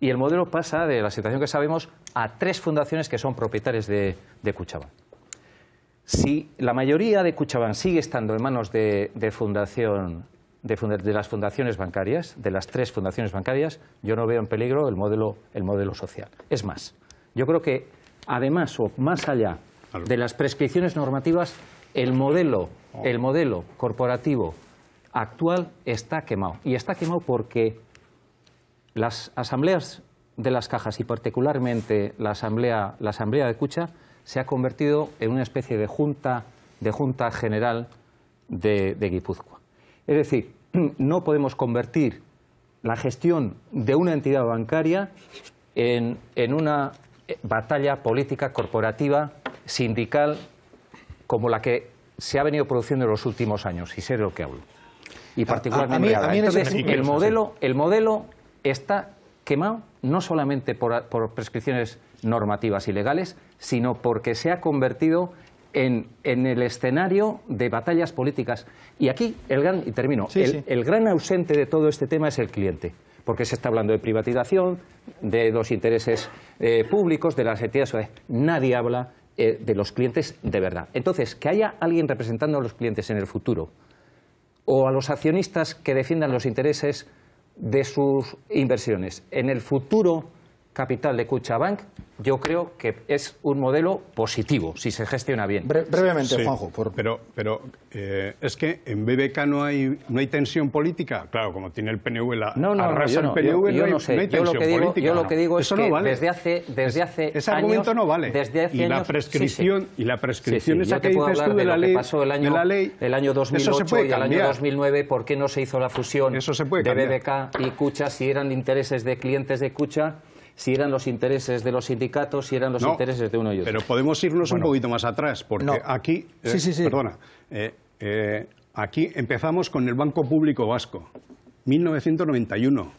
y el modelo pasa de la situación que sabemos a tres fundaciones que son propietarias de, de Cuchabán. Si la mayoría de Cuchabán sigue estando en manos de, de fundación de, las fundaciones bancarias, de las tres fundaciones bancarias, yo no veo en peligro el modelo, el modelo social. Es más, yo creo que además o más allá de las prescripciones normativas, el modelo, el modelo corporativo actual está quemado. Y está quemado porque las asambleas de las cajas y particularmente la asamblea, la asamblea de Cucha se ha convertido en una especie de junta, de junta general de, Guipúzcoa. Es decir, no podemos convertir la gestión de una entidad bancaria en, una eh, batalla política, corporativa, sindical, como la que se ha venido produciendo en los últimos años, y sé de lo que hablo. Y particularmente, modelo, el modelo está quemado no solamente por, prescripciones normativas y legales, sino porque se ha convertido en, el escenario de batallas políticas. Y aquí, el gran, y termino, el, gran ausente de todo este tema es el cliente, porque se está hablando de privatización, de los intereses eh, públicos, de las entidades. Nadie habla eh, de los clientes de verdad. Entonces, que haya alguien representando a los clientes en el futuro o a los accionistas que defiendan los intereses de sus inversiones. En el futuro capital de Bank, yo creo que es un modelo positivo si se gestiona bien. brevemente, Juanjo. Pero, pero eh, es que en BBK no hay, no hay tensión política. Claro, como tiene el PNV la no, no, no, yo el PNV, no, hay, yo lo que digo, política. Yo lo que digo es Eso que vale. desde hace, desde hace ese años... argumento no vale. Desde hace y, años, la prescripción, y la prescripción esa que dices tú de, la, ley, pasó el año, de la ley... El año 2008 y el año 2009, ¿por qué no se hizo la fusión de BBK y Cucha si eran intereses de clientes de Cucha? si eran los intereses de los sindicatos, si eran los intereses de uno y otro. Pero podemos irnos un poquito más atrás, porque aquí, eh, perdona, eh, eh, aquí empezamos con el Banco Público Vasco, 1991,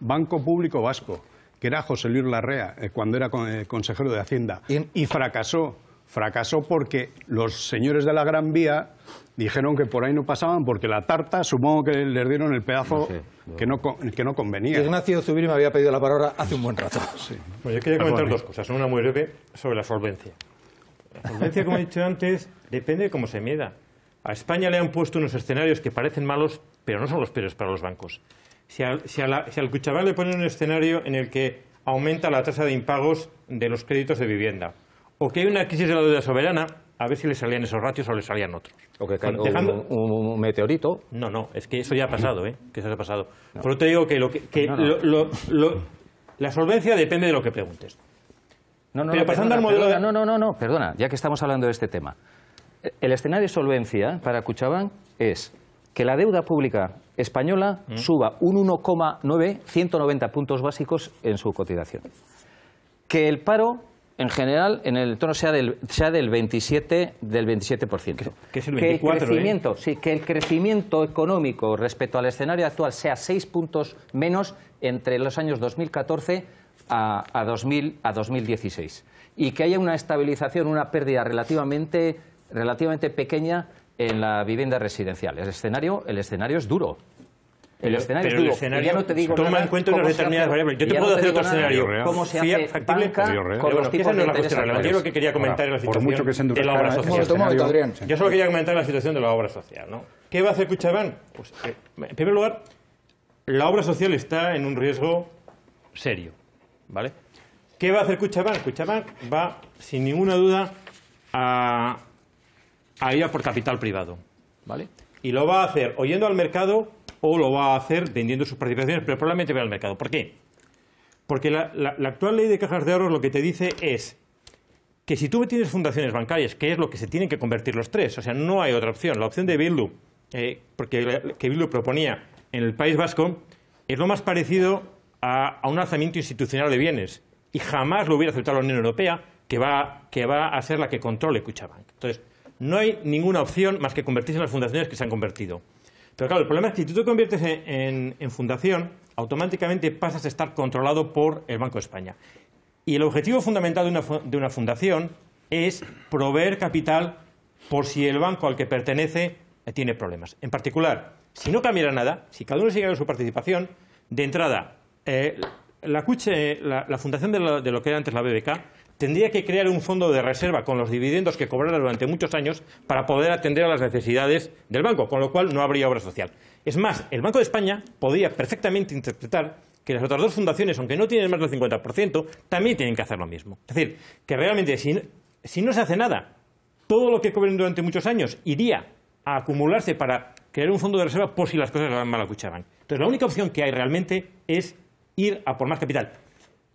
Banco Público Vasco, que era José Luis Larrea, cuando era consejero de Hacienda, y fracasó fracasó porque los señores de la Gran Vía dijeron que por ahí no pasaban porque la tarta supongo que les dieron el pedazo Que, no, que no convenía. Ignacio Zubiri me había pedido la palabra hace un buen rato. Sí. Pues yo quería comentar dos cosas, una muy breve sobre la solvencia. La solvencia, como he dicho antes, depende de cómo se mida. A España le han puesto unos escenarios que parecen malos, pero no son los peores para los bancos. Si, al Cuchaval le ponen un escenario en el que aumenta la tasa de impagos de los créditos de vivienda, o que hay una crisis de la deuda soberana, a ver si le salían esos ratios o le salían otros. O que caiga un, meteorito. No, no, es que eso ya ha pasado, ¿eh? Que eso ha pasado. Por te digo que, lo que, la solvencia depende de lo que preguntes. No, no, Pero pasando al modelo No, no, no, perdona, ya que estamos hablando de este tema. El escenario de solvencia para Cuchabán es que la deuda pública española mm. suba un 1,9, 190 puntos básicos en su cotización. Que el paro en general en el entorno sea del, sea del 27%. Del 27%. Que, el Que el, ¿eh? crecimiento, sí, que el crecimiento económico respecto al escenario actual sea 6 puntos menos entre los años 2014 a, a, dos a 2016. Y que haya una estabilización, una pérdida relativamente, relativamente pequeña en la vivienda residencial. El escenario, el escenario es duro el escenario, pero el escenario no te digo toma en cuenta unas determinadas variables. Yo te puedo hacer otro escenario. ¿Cómo se factible? no es la cuestión relevante. Yo lo que quería comentar la situación de la obra social. Yo solo quería comentar la situación de la obra social. ¿no? ¿Qué va a hacer Cuchabán? Pues, eh, en primer lugar, la obra social está en un riesgo serio. ¿vale? ¿Qué va a hacer Cuchabán? Cuchabán va, sin ninguna duda, a, ir a por capital privado. ¿vale? Y lo va a hacer oyendo al mercado o lo va a hacer vendiendo sus participaciones, pero probablemente va al mercado. ¿Por qué? Porque la, actual ley de cajas de ahorros lo que te dice es que si tú tienes fundaciones bancarias, que es lo que se tienen que convertir los tres, o sea, no hay otra opción. La opción de Bildu, eh, porque, que Bildu proponía en el País Vasco, es lo más parecido a, un alzamiento institucional de bienes. Y jamás lo hubiera aceptado la Unión Europea, que va, que va a ser la que controle Cuchabank. Entonces, no hay ninguna opción más que convertirse en las fundaciones que se han convertido. Pero claro, el problema es que si tú te conviertes en, fundación, automáticamente pasas a estar controlado por el Banco de España. Y el objetivo fundamental de una, fundación es proveer capital por si el banco al que pertenece tiene problemas. En particular, si no cambiara nada, si cada uno con su participación, de entrada, eh, la, fundación de, de, lo que era antes la BBK tendría que crear un fondo de reserva con los dividendos que cobrara durante muchos años para poder atender a las necesidades del banco, con lo cual no habría obra social. Es más, el Banco de España podría perfectamente interpretar que las otras dos fundaciones, aunque no tienen más del 50%, también tienen que hacer lo mismo. Es decir, que realmente si, no se hace nada, todo lo que cobren durante muchos años iría a acumularse para crear un fondo de reserva por si las cosas van mal a Entonces, la única opción que hay realmente es ir a por más capital.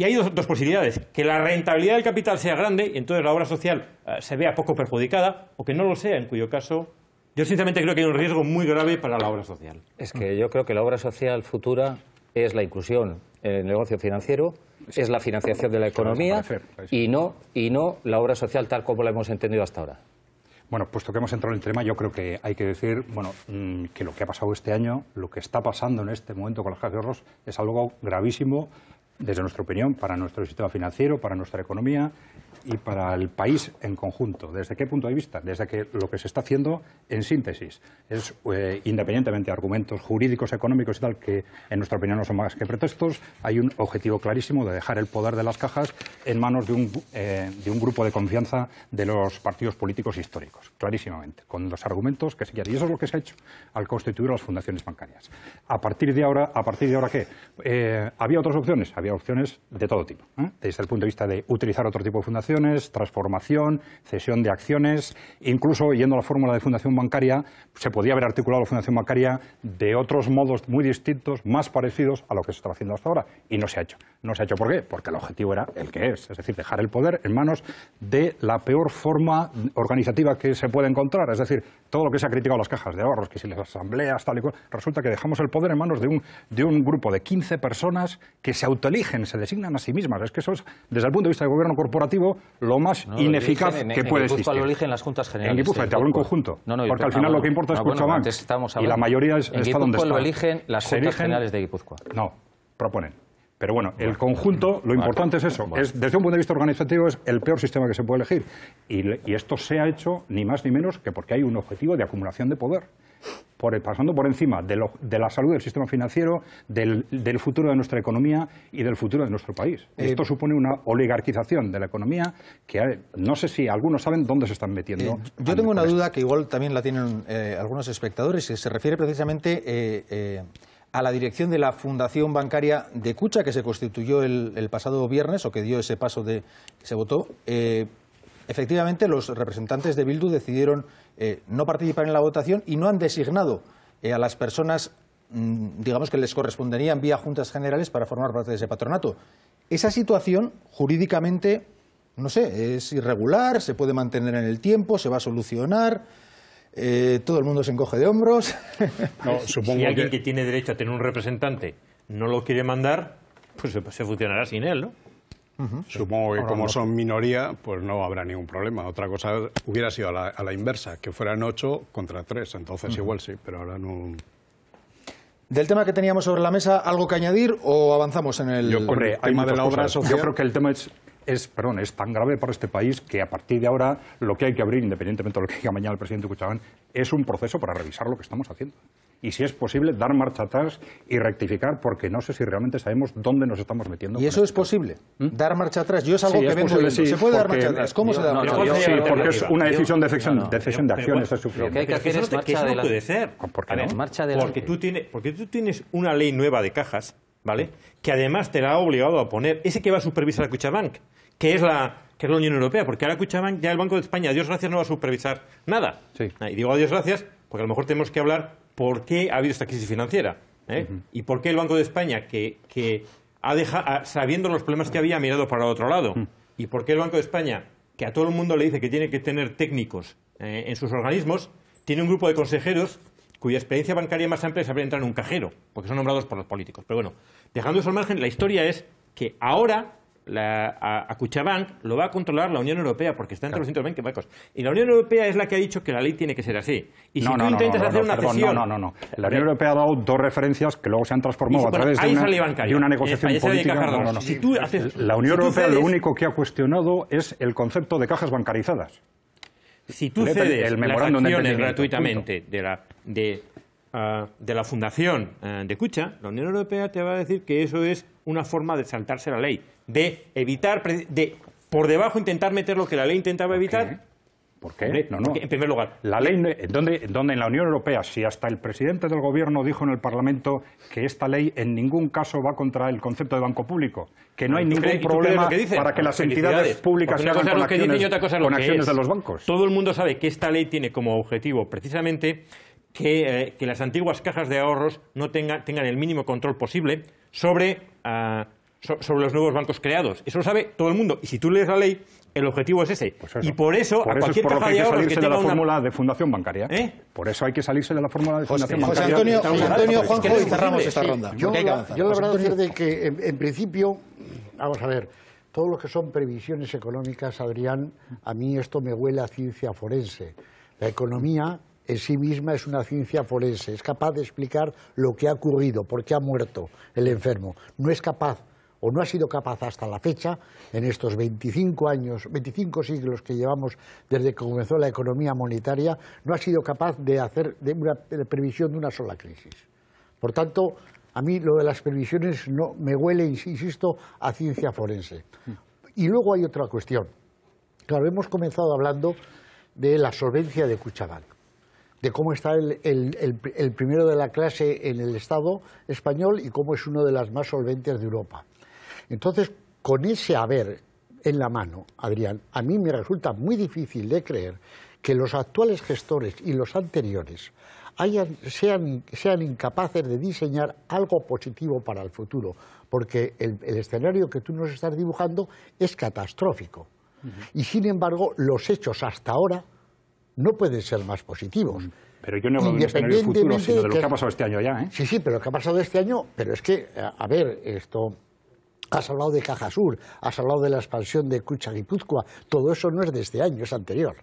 Y hay dos, posibilidades, que la rentabilidad del capital sea grande y entonces la obra social eh, se vea poco perjudicada, o que no lo sea, en cuyo caso yo sinceramente creo que hay un riesgo muy grave para la obra social. Es que yo creo que la obra social futura es la inclusión en el negocio financiero, es la financiación de la economía y no, y no la obra social tal como la hemos entendido hasta ahora. Bueno, puesto que hemos entrado en el tema, yo creo que hay que decir bueno, mm, que lo que ha pasado este año, lo que está pasando en este momento con las cajas de ahorros, es algo gravísimo desde nuestra opinión, para nuestro sistema financiero, para nuestra economía y para el país en conjunto. ¿Desde qué punto de vista? Desde que lo que se está haciendo, en síntesis, es eh, independientemente de argumentos jurídicos, económicos y tal, que en nuestra opinión no son más que pretextos, hay un objetivo clarísimo de dejar el poder de las cajas en manos de un, eh, de un grupo de confianza de los partidos políticos históricos, clarísimamente, con los argumentos que se quieran. Y eso es lo que se ha hecho al constituir las fundaciones bancarias. A partir de ahora, ¿a partir de ahora qué? Eh, ¿Había otras opciones? opciones de todo tipo, ¿Mm? desde el punto de vista de utilizar otro tipo de fundaciones, transformación, cesión de acciones, incluso yendo a la fórmula de fundación bancaria, se podía haber articulado la fundación bancaria de otros modos muy distintos, más parecidos a lo que se está haciendo hasta ahora, y no se ha hecho. ¿No se ha hecho por qué? Porque el objetivo era el que es, es decir, dejar el poder en manos de la peor forma organizativa que se puede encontrar, es decir, todo lo que se ha criticado a las cajas de ahorros, que si las asambleas, tal y cual, resulta que dejamos el poder en manos de un, de un grupo de 15 personas que se autorizan eligen, se designan a sí mismas. Es que eso es, desde el punto de vista del gobierno corporativo, lo más ineficaz que puede puede en existir. lo eligen las juntas generales. En Guipúzcoa, te hablo en conjunto. porque al final lo que importa es Cochabamba. y la mayoría es, el está donde está. lo eligen las juntas generales de Guipúzcoa. No, proponen. Pero bueno, el conjunto, lo importante es eso. desde un punto de vista organizativo es el peor sistema que se puede elegir. Y, esto se ha hecho ni más ni menos que porque hay un objetivo de acumulación de poder. Por pasando por encima de, la salud del sistema financiero, del, futuro de nuestra economía y del futuro de nuestro país. Eh, esto supone una oligarquización de la economía que eh, no sé si algunos saben dónde se están metiendo. Eh, yo tengo una duda que igual también la tienen algunos espectadores, y se refiere precisamente a la dirección de la Fundación Bancaria de Cucha, que se constituyó el, pasado viernes o que dio ese paso de que se votó. Eh, efectivamente, los representantes de Bildu decidieron eh, no participar en la votación y no han designado eh, a las personas, mm, digamos, que les corresponderían vía juntas generales para formar parte de ese patronato. Esa situación jurídicamente, no sé, es irregular, se puede mantener en el tiempo, se va a solucionar. Eh, todo el mundo se encoge de hombros. supongo si alguien que... tiene derecho a tener un representante no lo quiere mandar, pues se funcionará sin él, ¿no? Supongo que como son minoría, pues no habrá ningún problema. Otra cosa hubiera sido a la, inversa, que fueran ocho contra tres. Entonces igual sí, pero ahora no... Del tema que teníamos sobre la mesa, ¿algo que añadir o avanzamos en el...? tema de la obra social... Yo creo que el tema es es, perdón, es tan grave para este país que a partir de ahora lo que hay que abrir, independientemente de lo que diga mañana el presidente Cuchabán, es un proceso para revisar lo que estamos haciendo. Y si es posible, dar marcha atrás y rectificar, porque no sé si realmente sabemos dónde nos estamos metiendo. ¿Y eso este es posible? ¿Mm? ¿Dar marcha atrás? Yo es algo que ¿Se puede dar marcha atrás? ¿Cómo se da marcha atrás? sí, porque es una decisión de acción, es Lo que puede ser. porque, tú tienes, tú tienes una ley nueva de cajas, ¿vale? Que además te la ha obligado a poner ese que va a supervisar a Cuchabank que es la que es la Unión Europea, porque ahora escuchaban ya el Banco de España, Dios gracias, no va a supervisar nada. Ah, y digo a Dios gracias, porque a lo mejor tenemos que hablar por qué ha habido esta crisis financiera ¿eh? y por qué el Banco de España, que, que ha dejado, sabiendo los problemas que había, ha mirado para otro lado mm. y por qué el Banco de España, que a todo el mundo le dice que tiene que tener técnicos eh, en sus organismos, tiene un grupo de consejeros cuya experiencia bancaria más amplia es haber entrado en un cajero, porque son nombrados por los políticos. Pero bueno, dejando eso al margen, la historia es que ahora a, a, Cuchabank lo va a controlar la Unión Europea, porque está entre los 120 bancos. Y la Unión Europea es la que ha dicho que la ley tiene que ser así. Y si tú intentas hacer una No, no, no. La Unión Europea ha dado dos referencias que luego se han transformado a través de una, una, negociación política. Si la Unión Europea lo único que ha cuestionado es el concepto de cajas bancarizadas. Si tú cedes el las gratuitamente de la, de, ah, de la fundación eh, de Cucha, la Unión Europea te va a decir que eso es una forma de saltarse la ley de evitar, de por debajo intentar meter lo que la ley intentaba evitar. ¿Por qué? ¿Eh? No, no. En primer lugar, la ley, donde, en la Unión Europea, si hasta el presidente del Gobierno dijo en el Parlamento que esta ley en ningún caso va contra el concepto de banco público, que no hay ningún problema para que las entidades públicas se hagan con acciones, otra cosa de los bancos. Todo el mundo sabe que esta ley tiene como objetivo precisamente que, eh, las antiguas cajas de ahorros no tengan el mínimo control posible sobre... Ah, sobre los nuevos bancos creados. Eso lo sabe todo el mundo. Y si tú lees la ley, el objetivo es ese. Pues y por eso, a cualquier es por que hay que salirse de la fórmula de fundación bancaria. ¿Eh? Por eso hay que salirse de la fórmula de fundación bancaria. José Antonio, Juanjo, cerramos esta ronda. Yo, la, verdad que, en, en, principio, vamos a ver, todo lo que son previsiones económicas, Adrián, a mí esto me huele a ciencia forense. La economía en sí misma es una ciencia forense, es capaz de explicar lo que ha ocurrido, por qué ha muerto el enfermo. No es capaz o no ha sido capaz hasta la fecha, en estos 25 años, 25 siglos que llevamos desde que comenzó la economía monetaria, no ha sido capaz de hacer una previsión de una sola crisis. Por tanto, a mí lo de las previsiones no me huele, insisto, a ciencia forense. Y luego hay otra cuestión. Claro, hemos comenzado hablando de la solvencia de Cuchabank, de cómo está el, primero de la clase en el Estado español y cómo es uno de las más solventes de Europa. Entonces, con ese haber en la mano, Adrián, a mí me resulta muy difícil de creer que los actuales gestores y los anteriores sean, incapaces de diseñar algo positivo para el futuro, porque el, escenario que tú nos estás dibujando es catastrófico. Y sin embargo, los hechos hasta ahora no pueden ser más positivos. Pero yo no hablo de un escenario futuro, sino de lo que, que ha pasado este año ya. ¿eh? Sí, sí, pero lo que ha pasado este año, pero es que, a ver, esto Has hablado de Caja Sur, has hablado de la expansión de Cucha Guipúzcoa. Todo eso no es de este año, es anterior.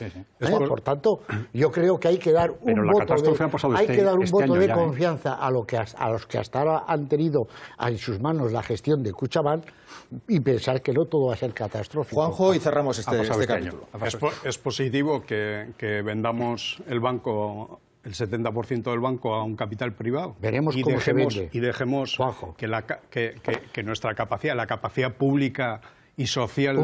¿Eh? Por... tanto, yo creo que hay que dar un voto de, confianza a, lo que, a los que hasta ahora han tenido en sus manos la gestión de Cuchabán y pensar que no todo va a ser catastrófico. Juanjo, y cerramos este-, este, este, este Es, positivo que vendamos el banco el 70% del banco a un capital privado. Veremos y dejemos, Y dejemos que nuestra capacidad, la capacidad pública y social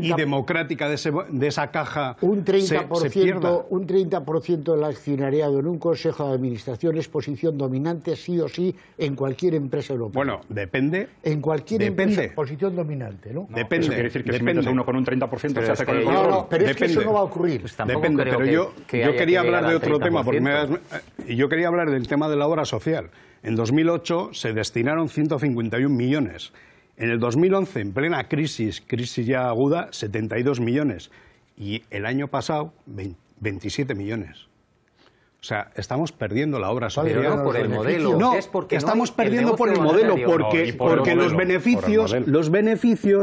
y democrática de, esa caja un 30%, se, Un 30% del accionariado en un consejo de administración es posición dominante sí o sí en cualquier empresa europea. Bueno, depende. En cualquier empresa, posición dominante, ¿no? depende. Eso quiere decir que depende. si uno con un 30% se hace con el No, pero es que eso no va a ocurrir. Pues depende, pero yo, yo quería hablar de otro tema. Porque eh, yo quería hablar del tema de la obra social. En 2008 se destinaron 151 millones. En el 2011, en plena crisis, crisis ya aguda, 72 millones. Y el año pasado, 27 millones. O sea, estamos perdiendo la obra social. no por el modelo. porque estamos perdiendo por el modelo, porque, los beneficios,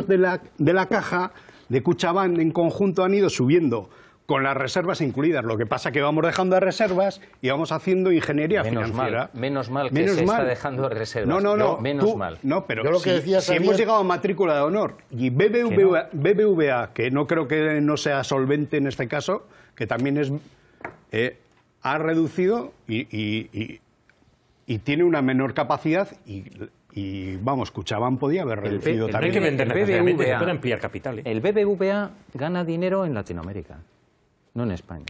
de la, de la caja de Cuchabán en conjunto han ido subiendo con las reservas incluidas. Lo que pasa es que vamos dejando reservas y vamos haciendo ingeniería menos financiera. Mal, menos mal que menos se está dejando reservas. No, no, no. menos mal. No, pero hemos llegado a matrícula de honor y BBVA, que no. creo que no sea solvente en este caso, que también es... Eh, ha reducido y, y, tiene una menor capacidad y vamos, escuchaban podía haber reducido el, también. Hay que vender capital. ¿eh? El BBVA gana dinero en Latinoamérica no en España.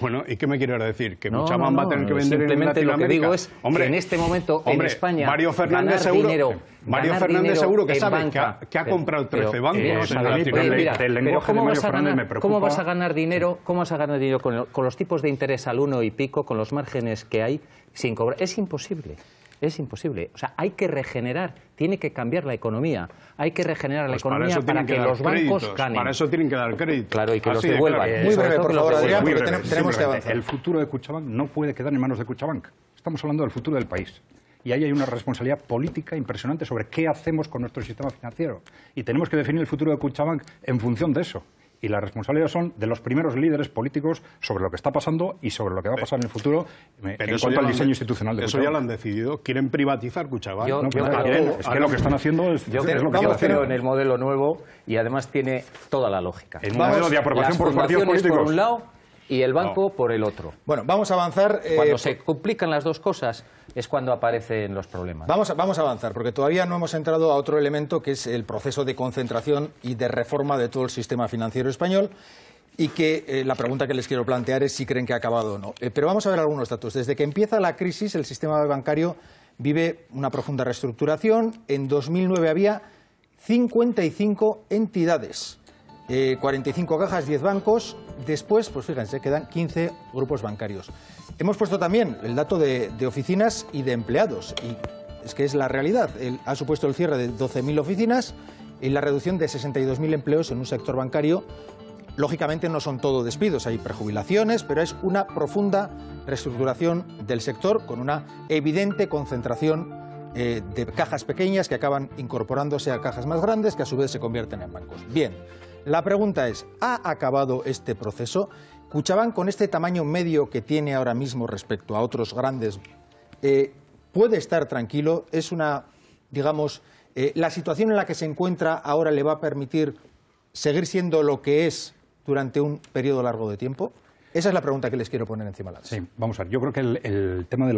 Bueno, ¿y qué me quiero decir? ¿Que mucha mamba no, va a tener que vender simplemente lo que digo es hombre, en este momento en España Mario Fernández seguro, Mario Fernández seguro que sabe que, ha, comprado 13 eh, bancos en Latinoamérica. mira, pero ¿cómo, vas a ganar, dinero, cómo vas a ganar dinero con los tipos de interés al uno y pico, con los márgenes que hay, sin cobrar? Es imposible es imposible. O sea, hay que regenerar, tiene que cambiar la economía, hay que regenerar la pues economía para, que, los bancos ganen. Para eso tienen que dar crédito. Claro, y que los devuelvan. Muy breve, por favor, porque tenemos que avanzar. El futuro de Cuchabank no puede quedar en manos de Cuchabank. Estamos hablando del futuro del país y ahí hay una responsabilidad política impresionante sobre qué hacemos con nuestro sistema financiero. Y tenemos que definir el futuro de Cuchabank en función de eso y las responsabilidades son de los primeros líderes políticos sobre lo que está pasando y sobre lo que va a pasar en el futuro eh, en cuanto al diseño institucional de Eso ya lo han decidido. Quieren privatizar Cuchabamba? Pues creo, que lo que están haciendo es, lo que yo creo en el modelo nuevo y además tiene toda la lógica. El modelo de aprobación por los partidos políticos. por un lado y el banco por el otro. Bueno, vamos a avanzar. Eh, Cuando se complican las dos cosas, es cuando aparecen los problemas. Vamos a, avanzar, porque todavía no hemos entrado a otro elemento que es el proceso de concentración y de reforma de todo el sistema financiero español y que eh, la pregunta que les quiero plantear es si creen que ha acabado o no. Eh, pero vamos a ver algunos datos. Desde que empieza la crisis, el sistema bancario vive una profunda reestructuración. En 2009 había 55 entidades, eh, y 45 cajas, 10 bancos, Después, pues fíjense, quedan 15 grupos bancarios. Hemos puesto también el dato de, oficinas y de empleados. Y es que es la realidad. ha supuesto el cierre de 12.000 oficinas y la reducción de 62.000 empleos en un sector bancario. Lógicamente no son todo despidos, hay prejubilaciones, pero es una profunda reestructuración del sector con una evidente concentración eh, de cajas pequeñas que acaban incorporándose a cajas más grandes que a su vez se convierten en bancos. Bien. La pregunta es, ¿ha acabado este proceso? Cuchaban, con este tamaño medio que tiene ahora mismo respecto a otros grandes, eh, puede estar tranquilo. Es una, digamos, eh, la situación en la que se encuentra ahora le va a permitir seguir siendo lo que es durante un periodo largo de tiempo. Esa es la pregunta que les quiero poner encima de Sí, vamos a ver. Yo creo que el, tema de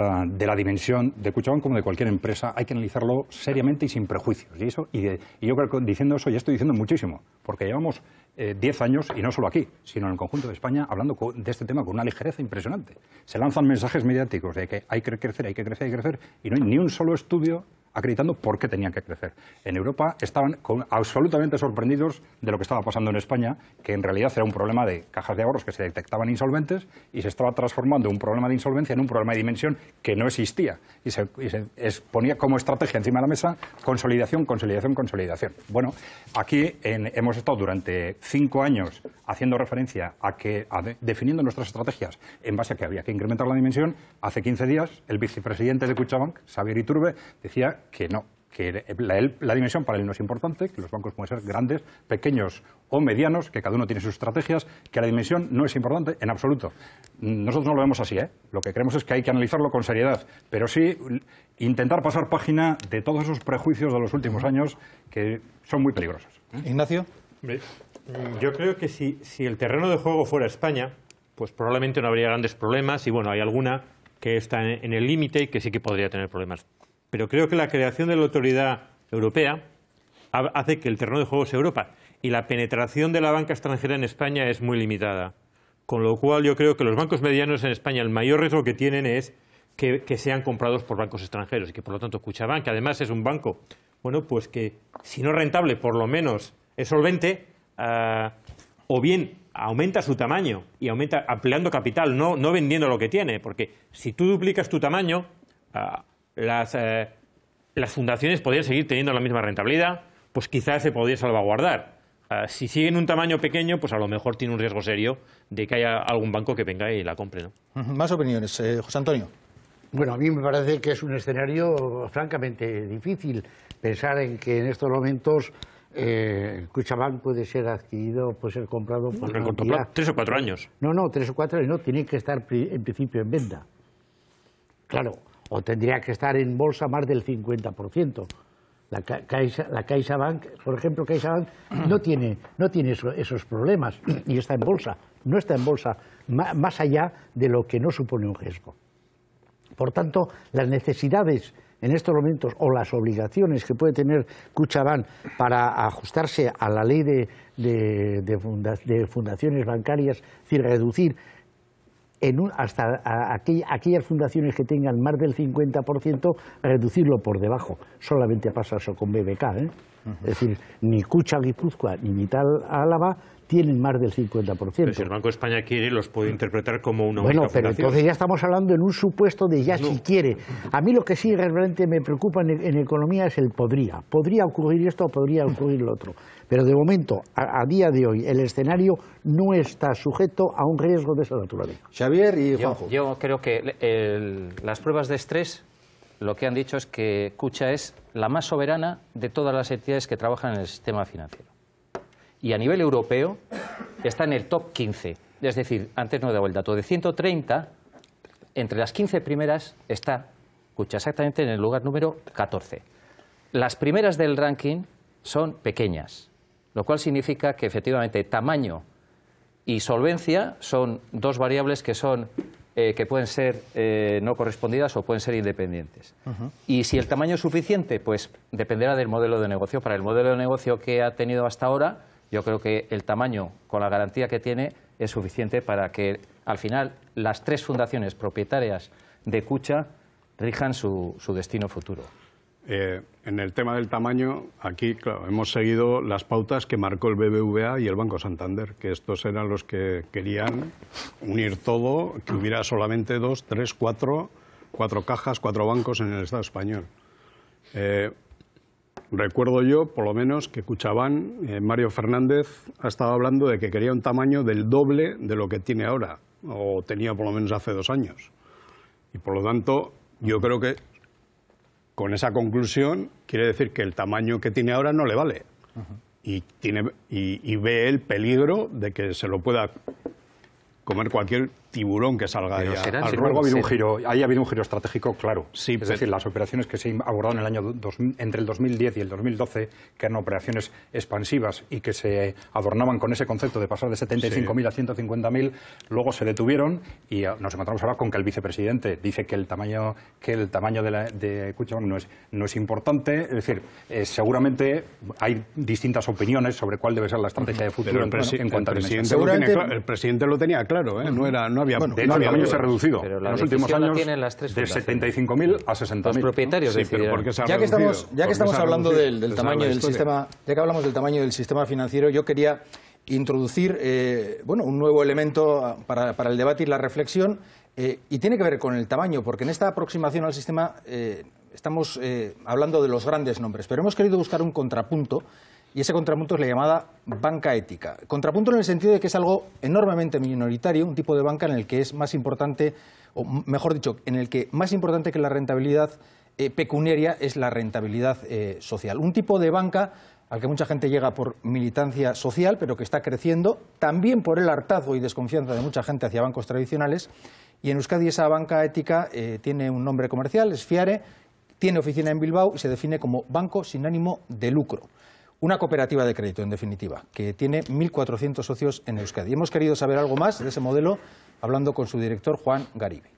la, dimensión de Cuchabán, como de cualquier empresa, hay que analizarlo seriamente y sin prejuicios. Y, eso, y, yo creo que diciendo eso ya estoy diciendo muchísimo, porque llevamos 10 eh, años, y no solo aquí, sino en el conjunto de España, hablando de este tema con una ligereza impresionante. Se lanzan mensajes mediáticos de que hay que crecer, hay que crecer, hay que crecer, y no hay ni un solo estudio acreditando por qué tenían que crecer. En Europa estaban absolutamente sorprendidos de lo que estaba pasando en España, que en realidad era un problema de cajas de ahorros que se detectaban insolventes y se estaba transformando un problema de insolvencia en un problema de dimensión que no existía. Y se, ponía como estrategia encima de la mesa consolidación, consolidación, consolidación. Bueno, aquí hemos estado durante cinco años haciendo referencia a que, definiendo nuestras estrategias en base a que había que incrementar la dimensión. Hace 15 días el vicepresidente de Cuchabank, Xavier Iturbe, decía que no, que la, dimensión para él no es importante, que los bancos pueden ser grandes, pequeños o medianos, que cada uno tiene sus estrategias, que la dimensión no es importante en absoluto. Nosotros no lo vemos así, ¿eh? lo que creemos es que hay que analizarlo con seriedad, pero sí intentar pasar página de todos esos prejuicios de los últimos años que son muy peligrosos. ¿Eh? Ignacio. Mm, yo creo que si, si el terreno de juego fuera España, pues probablemente no habría grandes problemas y bueno, hay alguna que está en el límite y que sí que podría tener problemas. Pero creo que la creación de la autoridad europea hace que el terreno de juego sea Europa y la penetración de la banca extranjera en España es muy limitada. Con lo cual yo creo que los bancos medianos en España el mayor riesgo que tienen es que, sean comprados por bancos extranjeros y que por lo tanto Cuchabank, que además es un banco, bueno, pues que si no rentable, por lo menos es solvente, ah, o bien aumenta su tamaño y aumenta ampliando capital, no, vendiendo lo que tiene, porque si tú duplicas tu tamaño, ah, las, eh, las fundaciones podrían seguir teniendo la misma rentabilidad, pues quizás se podría salvaguardar. Eh, si siguen un tamaño pequeño, pues a lo mejor tiene un riesgo serio de que haya algún banco que venga y la compre. ¿no? Más opiniones. Eh, José Antonio. Bueno, a mí me parece que es un escenario francamente difícil pensar en que en estos momentos eh, puede ser adquirido, puede ser comprado por Tres o cuatro años. No, no, tres o cuatro años no, tiene que estar en principio en venta. Claro, o tendría que estar en bolsa más del 50%. La, Caixa, la por ejemplo, no tiene, no tiene esos problemas y está en bolsa. No está en bolsa más allá de lo que no supone un riesgo. Por tanto, las necesidades en estos momentos o las obligaciones que puede tener Cuchabán para ajustarse a la ley de, de fundaciones bancarias, es decir, reducir en hasta aquellas fundaciones que tengan más del 50%, reducirlo por debajo. Solamente pasa eso con BBK. ¿eh? Es decir, ni Cucha Guipúzcoa ni Mital Álava tienen más del 50%. Pero si el Banco de España quiere, los puede interpretar como una Bueno, pero entonces ya estamos hablando en un supuesto de ya si quiere. A mí lo que sí realmente me preocupa en, economía es el podría. Podría ocurrir esto o podría ocurrir lo otro. Pero de momento, a, día de hoy, el escenario no está sujeto a un riesgo de esa naturaleza. Xavier y Juanjo. Yo, creo que las pruebas de estrés lo que han dicho es que Cucha es la más soberana de todas las entidades que trabajan en el sistema financiero y a nivel europeo está en el top 15. Es decir, antes no he dado el dato, de 130, entre las 15 primeras está, escucha, exactamente en el lugar número 14. Las primeras del ranking son pequeñas, lo cual significa que efectivamente tamaño y solvencia son dos variables que son eh, que pueden ser eh, no correspondidas o pueden ser independientes. Y si el tamaño es suficiente, pues dependerá del modelo de negocio. Para el modelo de negocio que ha tenido hasta ahora, yo creo que el tamaño, con la garantía que tiene, es suficiente para que al final las tres fundaciones propietarias de Cucha rijan su, destino futuro. Eh, en el tema del tamaño, aquí hemos seguido las pautas que marcó el BBVA y el Banco Santander, que estos eran los que querían unir todo, que hubiera solamente dos, tres, cuatro, cuatro cajas, cuatro bancos en el Estado español. Eh, Recuerdo yo, por lo menos, que escuchaban, eh, Mario Fernández, ha estado hablando de que quería un tamaño del doble de lo que tiene ahora, o tenía por lo menos hace dos años. Y por lo tanto, yo creo que con esa conclusión quiere decir que el tamaño que tiene ahora no le vale. y, tiene, y ve el peligro de que se lo pueda comer cualquier tiburón que salga de ha habido un giro, ahí ha habido un giro estratégico claro. Sí, es decir, las operaciones que se abordaron en el año entre el 2010 y el 2012, que eran operaciones expansivas y que se adornaban con ese concepto de pasar de 75.000 a 150.000, luego se detuvieron y ah, nos encontramos ahora con que el vicepresidente dice que el tamaño que el tamaño de, la, de no es no es importante, es decir, eh, seguramente hay distintas opiniones sobre cuál debe ser la estrategia de futuro en, cuanto al presidente. Seguramente... el presidente lo tenía claro, ¿eh? no era el tamaño se ha reducido en los últimos años las de 75.000 ¿eh? a 60.000. Los propietarios ya que estamos, ya que hablando del, tamaño del sistema, ya que hablamos del tamaño del sistema financiero, yo quería introducir eh, bueno, un nuevo elemento ah, para, para, el debate y la reflexión eh, y tiene que ver con el tamaño, porque en esta aproximación al sistema estamos hablando de los grandes nombres, pero hemos querido buscar un contrapunto y ese contrapunto es la llamada banca ética. Contrapunto en el sentido de que es algo enormemente minoritario, un tipo de banca en el que es más importante, o mejor dicho, en el que más importante que la rentabilidad eh, pecuniaria es la rentabilidad eh, social. Un tipo de banca al que mucha gente llega por militancia social, pero que está creciendo, también por el hartazgo y desconfianza de mucha gente hacia bancos tradicionales. Y en Euskadi esa banca ética eh, tiene un nombre comercial, es FIARE, tiene oficina en Bilbao y se define como banco sin ánimo de lucro. Una cooperativa de crédito, en definitiva, que tiene 1.400 socios en Euskadi. Hemos querido saber algo más de ese modelo hablando con su director, Juan Garibi.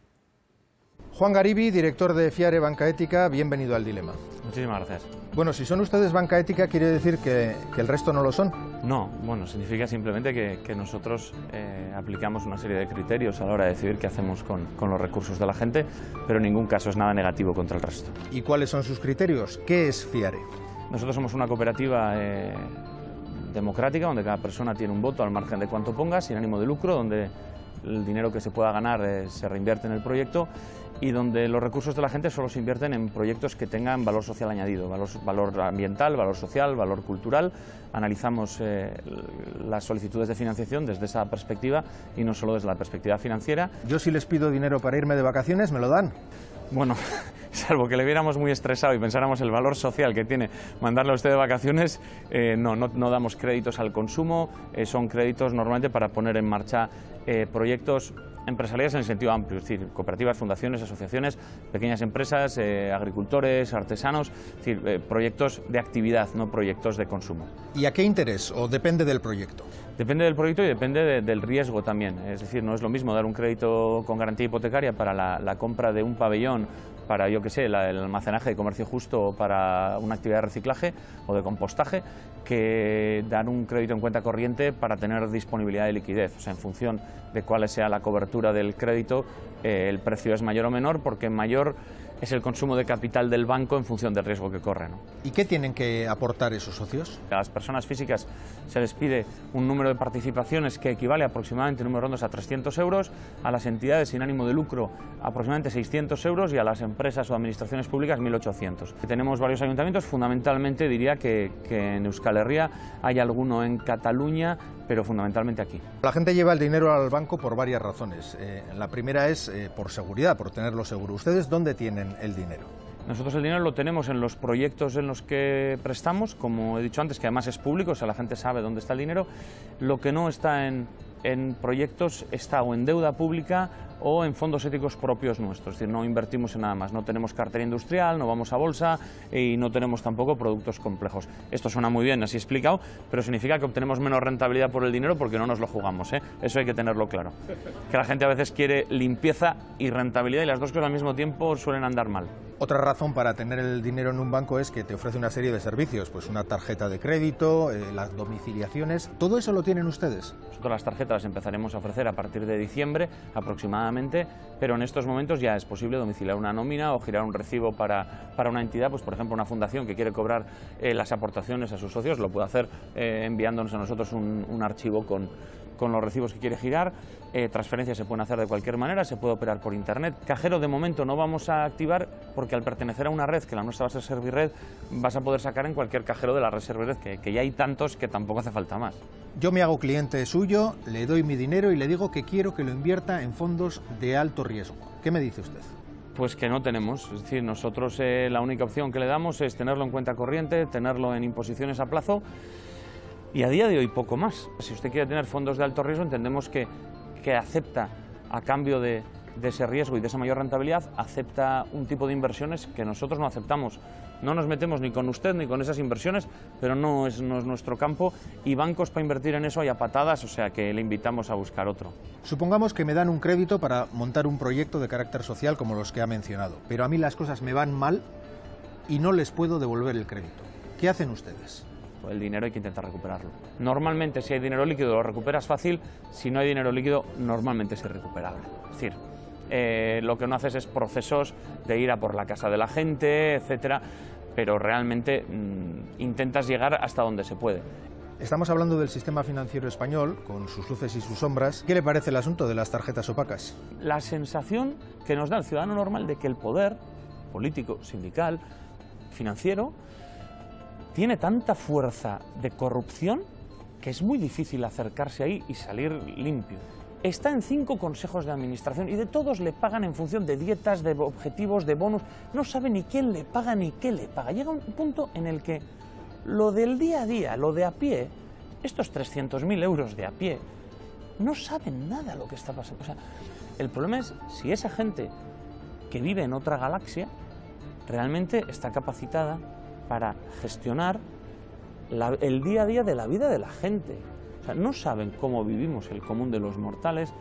Juan Garibi, director de Fiare Banca Ética, bienvenido al Dilema. Muchísimas gracias. Bueno, si son ustedes Banca Ética, ¿quiere decir que, el resto no lo son? No, bueno, significa simplemente que, nosotros eh, aplicamos una serie de criterios a la hora de decidir qué hacemos con, con, los recursos de la gente, pero en ningún caso es nada negativo contra el resto. ¿Y cuáles son sus criterios? ¿Qué es Fiare? Nosotros somos una cooperativa eh, democrática donde cada persona tiene un voto al margen de cuánto ponga, sin ánimo de lucro, donde el dinero que se pueda ganar eh, se reinvierte en el proyecto y donde los recursos de la gente solo se invierten en proyectos que tengan valor social añadido, valor, ambiental, valor social, valor cultural. Analizamos eh, las solicitudes de financiación desde esa perspectiva y no solo desde la perspectiva financiera. Yo si les pido dinero para irme de vacaciones, ¿me lo dan? Bueno, salvo que le viéramos muy estresado y pensáramos el valor social que tiene mandarle a usted de vacaciones, eh, no, no, damos créditos al consumo, eh, son créditos normalmente para poner en marcha eh, proyectos empresariales en el sentido amplio, es decir, cooperativas, fundaciones, asociaciones, pequeñas empresas, agricultores, artesanos, es decir, proyectos de actividad, no proyectos de consumo. ¿Y a qué interés o depende del proyecto? Depende del proyecto y depende del riesgo también, es decir, no es lo mismo dar un crédito con garantía hipotecaria para la compra de un pabellón para, yo que sé, el almacenaje de comercio justo o para una actividad de reciclaje o de compostaje, que dan un crédito en cuenta corriente para tener disponibilidad de liquidez. O sea, en función de cuál sea la cobertura del crédito, eh, el precio es mayor o menor, porque mayor es el consumo de capital del banco en función del riesgo que corre. ¿no? ¿Y qué tienen que aportar esos socios? A las personas físicas se les pide un número de participaciones que equivale aproximadamente, número rondos, a 300 euros, a las entidades sin ánimo de lucro aproximadamente 600 euros y a las empresas o administraciones públicas 1.800. Tenemos varios ayuntamientos, fundamentalmente diría que, que en Euskal Herria hay alguno en Cataluña, pero fundamentalmente aquí. La gente lleva el dinero al banco por varias razones. Eh, la primera es eh, por seguridad, por tenerlo seguro. ¿Ustedes dónde tienen el dinero? Nosotros el dinero lo tenemos en los proyectos en los que prestamos, como he dicho antes, que además es público, o sea, la gente sabe dónde está el dinero. Lo que no está en, en proyectos está o en deuda pública o en fondos éticos propios nuestros, es decir, no invertimos en nada más, no tenemos cartera industrial, no vamos a bolsa y no tenemos tampoco productos complejos. Esto suena muy bien, así explicado, pero significa que obtenemos menos rentabilidad por el dinero porque no nos lo jugamos, ¿eh? eso hay que tenerlo claro. Que la gente a veces quiere limpieza y rentabilidad y las dos cosas al mismo tiempo suelen andar mal. Otra razón para tener el dinero en un banco es que te ofrece una serie de servicios, pues una tarjeta de crédito, eh, las domiciliaciones, ¿todo eso lo tienen ustedes? Nosotros las tarjetas las empezaremos a ofrecer a partir de diciembre aproximadamente pero en estos momentos ya es posible domiciliar una nómina o girar un recibo para, para una entidad, pues por ejemplo una fundación que quiere cobrar eh, las aportaciones a sus socios, lo puede hacer eh, enviándonos a nosotros un archivo con, con los recibos que quiere girar, eh, transferencias se pueden hacer de cualquier manera, se puede operar por internet. Cajero de momento no vamos a activar porque al pertenecer a una red, que la nuestra va a ser Servirred, vas a poder sacar en cualquier cajero de la red que, ya hay tantos que tampoco hace falta más. Yo me hago cliente suyo, le doy mi dinero y le digo que quiero que lo invierta en fondos de alto riesgo. ¿Qué me dice usted? Pues que no tenemos. Es decir, nosotros eh, la única opción que le damos es tenerlo en cuenta corriente, tenerlo en imposiciones a plazo y a día de hoy poco más. Si usted quiere tener fondos de alto riesgo, entendemos que, que acepta a cambio de, ese riesgo y de esa mayor rentabilidad, acepta un tipo de inversiones que nosotros no aceptamos. No nos metemos ni con usted ni con esas inversiones, pero no es, no es, nuestro campo y bancos para invertir en eso hay a patadas, o sea que le invitamos a buscar otro. Supongamos que me dan un crédito para montar un proyecto de carácter social como los que ha mencionado, pero a mí las cosas me van mal y no les puedo devolver el crédito. ¿Qué hacen ustedes? el dinero hay que intentar recuperarlo. Normalmente si hay dinero líquido lo recuperas fácil, si no hay dinero líquido normalmente es irrecuperable. Es decir, eh, lo que no haces es procesos de ir a por la casa de la gente, etcétera, pero realmente mm, intentas llegar hasta donde se puede. Estamos hablando del sistema financiero español, con sus luces y sus sombras. ¿Qué le parece el asunto de las tarjetas opacas? La sensación que nos da el ciudadano normal de que el poder político, sindical, financiero, tiene tanta fuerza de corrupción que es muy difícil acercarse ahí y salir limpio. Está en cinco consejos de administración y de todos le pagan en función de dietas, de objetivos, de bonus. No sabe ni quién le paga ni qué le paga. Llega un punto en el que lo del día a día, lo de a pie, estos 300.000 euros de a pie, no saben nada lo que está pasando. el problema es si esa gente que vive en otra galaxia realmente está capacitada, para gestionar el día a día de la vida de la gente. O sea, no saben cómo vivimos el común de los mortales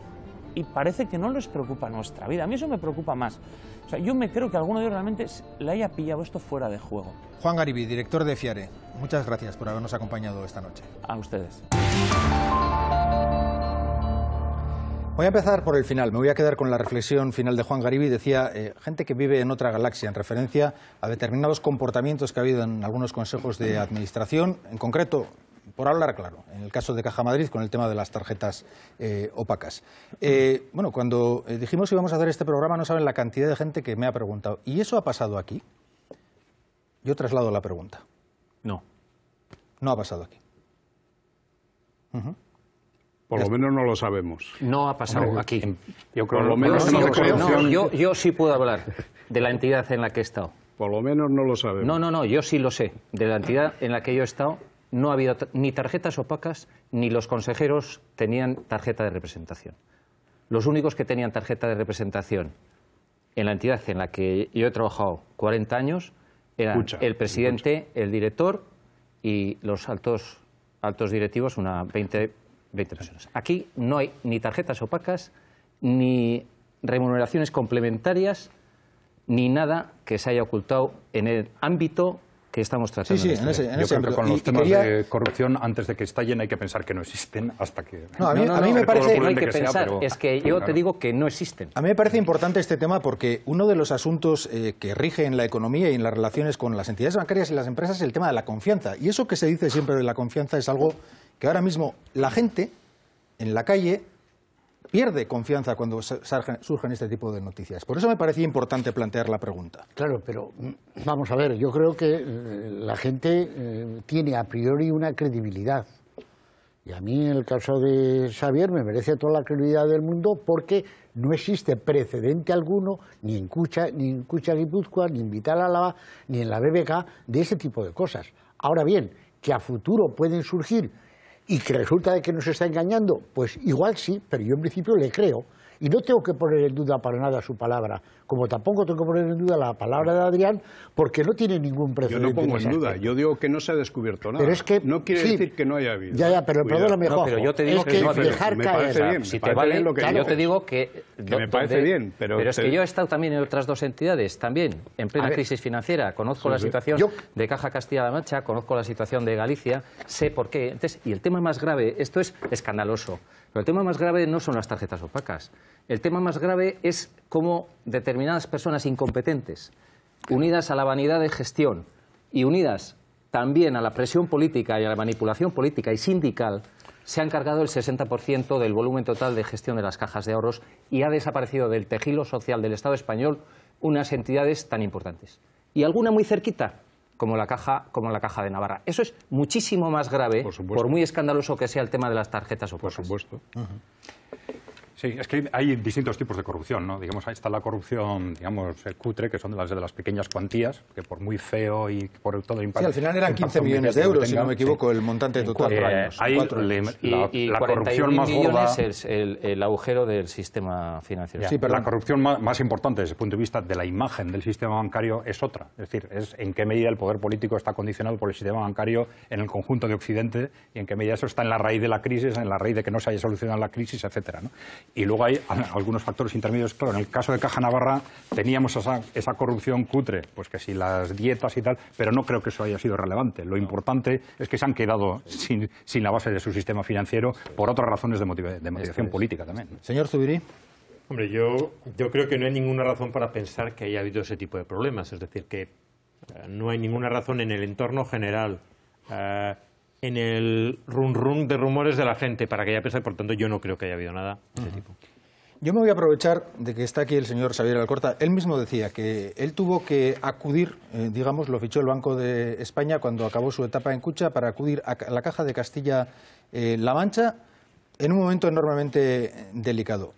y parece que no les preocupa nuestra vida. A mí eso me preocupa más. O sea, yo me creo que alguno de ellos realmente le haya pillado esto fuera de juego. Juan Garibi, director de FIARE, muchas gracias por habernos acompañado esta noche. A ustedes. Voy a empezar por el final. Me voy a quedar con la reflexión final de Juan Garibi. Decía, eh, gente que vive en otra galaxia, en referencia a determinados comportamientos que ha habido en algunos consejos de administración. En concreto, por hablar claro, en el caso de Caja Madrid con el tema de las tarjetas eh, opacas. Eh, bueno, cuando dijimos que íbamos a hacer este programa, no saben la cantidad de gente que me ha preguntado, ¿y eso ha pasado aquí? Yo traslado la pregunta. No. No ha pasado aquí. Por lo menos no lo sabemos. No ha pasado aquí. Yo creo lo sí, no, yo, sí puedo hablar de la entidad en la que he estado. Por lo menos no lo sabemos. No, no, no, yo sí lo sé. De la entidad en la que yo he estado no ha habido ni tarjetas opacas ni los consejeros tenían tarjeta de representación. Los únicos que tenían tarjeta de representación en la entidad en la que yo he trabajado 40 años eran el presidente, el director y los altos, altos directivos, una 20 personas. Aquí no hay ni tarjetas opacas, ni remuneraciones complementarias, ni nada que se haya ocultado en el ámbito que estamos tratando. Sí, sí, en ese, Yo con los temas de corrupción, antes de que estallen, hay que pensar que no existen hasta que... No, a mí, me parece... hay que, pensar, es que yo te digo que no existen. A mí me parece importante este tema porque uno de los asuntos eh, que rige en la economía y en las relaciones con las entidades bancarias y las empresas es el tema de la confianza. Y eso que se dice siempre de la confianza es algo que ahora mismo la gente en la calle pierde confianza cuando surgen este tipo de noticias. Por eso me parecía importante plantear la pregunta. Claro, pero mm, vamos a ver, yo creo que eh, la gente eh, tiene a priori una credibilidad. Y a mí en el caso de Xavier me merece toda la credibilidad del mundo porque no existe precedente alguno, ni en Cucha, ni en Cucha Guipúzcoa, ni en Vital Álava, ni en la BBK, de ese tipo de cosas. Ahora bien, que a futuro pueden surgir y que resulta de que nos está engañando, pues igual sí, pero yo en principio le creo. Y no tengo que poner en duda para nada su palabra como tampoco tengo que poner en duda la palabra de Adrián, porque no tiene ningún precedente. Yo no pongo en duda, yo digo que no se ha descubierto nada. no quiere decir que no haya habido. Ya, ya, pero perdóname, no, pero yo te digo que, dejar caer. bien, si te vale, lo que yo te digo que... me parece bien, pero... Pero es que yo he estado también en otras dos entidades, también, en plena crisis financiera. Conozco la situación de Caja Castilla-La Mancha, conozco la situación de Galicia, sé por qué. y el tema más grave, esto es escandaloso, pero el tema más grave no son las tarjetas opacas. El tema más grave es cómo determinar determinadas personas incompetentes, unidas a la vanidad de gestión y unidas también a la presión política y a la manipulación política y sindical, se han cargado el 60% del volumen total de gestión de las cajas de ahorros y ha desaparecido del tejido social del Estado español unas entidades tan importantes. Y alguna muy cerquita, como la caja, como la caja de Navarra. Eso es muchísimo más grave, por, muy escandaloso que sea el tema de las tarjetas o Por supuesto. Sí, es que hay distintos tipos de corrupción, ¿no? Digamos, ahí está la corrupción, digamos, el eh, cutre, que son de las, de las pequeñas cuantías, que por muy feo y por todo el impacto... Sí, al final eran 15 millones de euros, si no me equivoco, el montante total. hay eh, la, corrupción más gorda... es el, el, agujero del sistema financiero. sí, pero la corrupción más, más, importante desde el punto de vista de la imagen del sistema bancario es otra. Es decir, es en qué medida el poder político está condicionado por el sistema bancario en el conjunto de Occidente y en qué medida eso está en la raíz de la crisis, en la raíz de que no se haya solucionado la crisis, etcétera, ¿no? Y luego hay algunos factores intermedios. Claro, en el caso de Caja Navarra teníamos esa, esa corrupción cutre, pues que si las dietas y tal, pero no creo que eso haya sido relevante. Lo importante es que se han quedado sin, la base de su sistema financiero por otras razones de, motivación política también. Señor Zubiri. Hombre, yo, creo que no hay ninguna razón para pensar que haya habido ese tipo de problemas. Es decir, que eh, no hay ninguna razón en el entorno general. Eh, en el run de rumores de la gente para que haya pesar por tanto yo no creo que haya habido nada de ese tipo. Yo me voy a aprovechar de que está aquí el señor Xavier Alcorta. Él mismo decía que él tuvo que acudir, eh, digamos, lo fichó el Banco de España cuando acabó su etapa en Cucha, para acudir a la caja de Castilla-La eh, Mancha en un momento enormemente delicado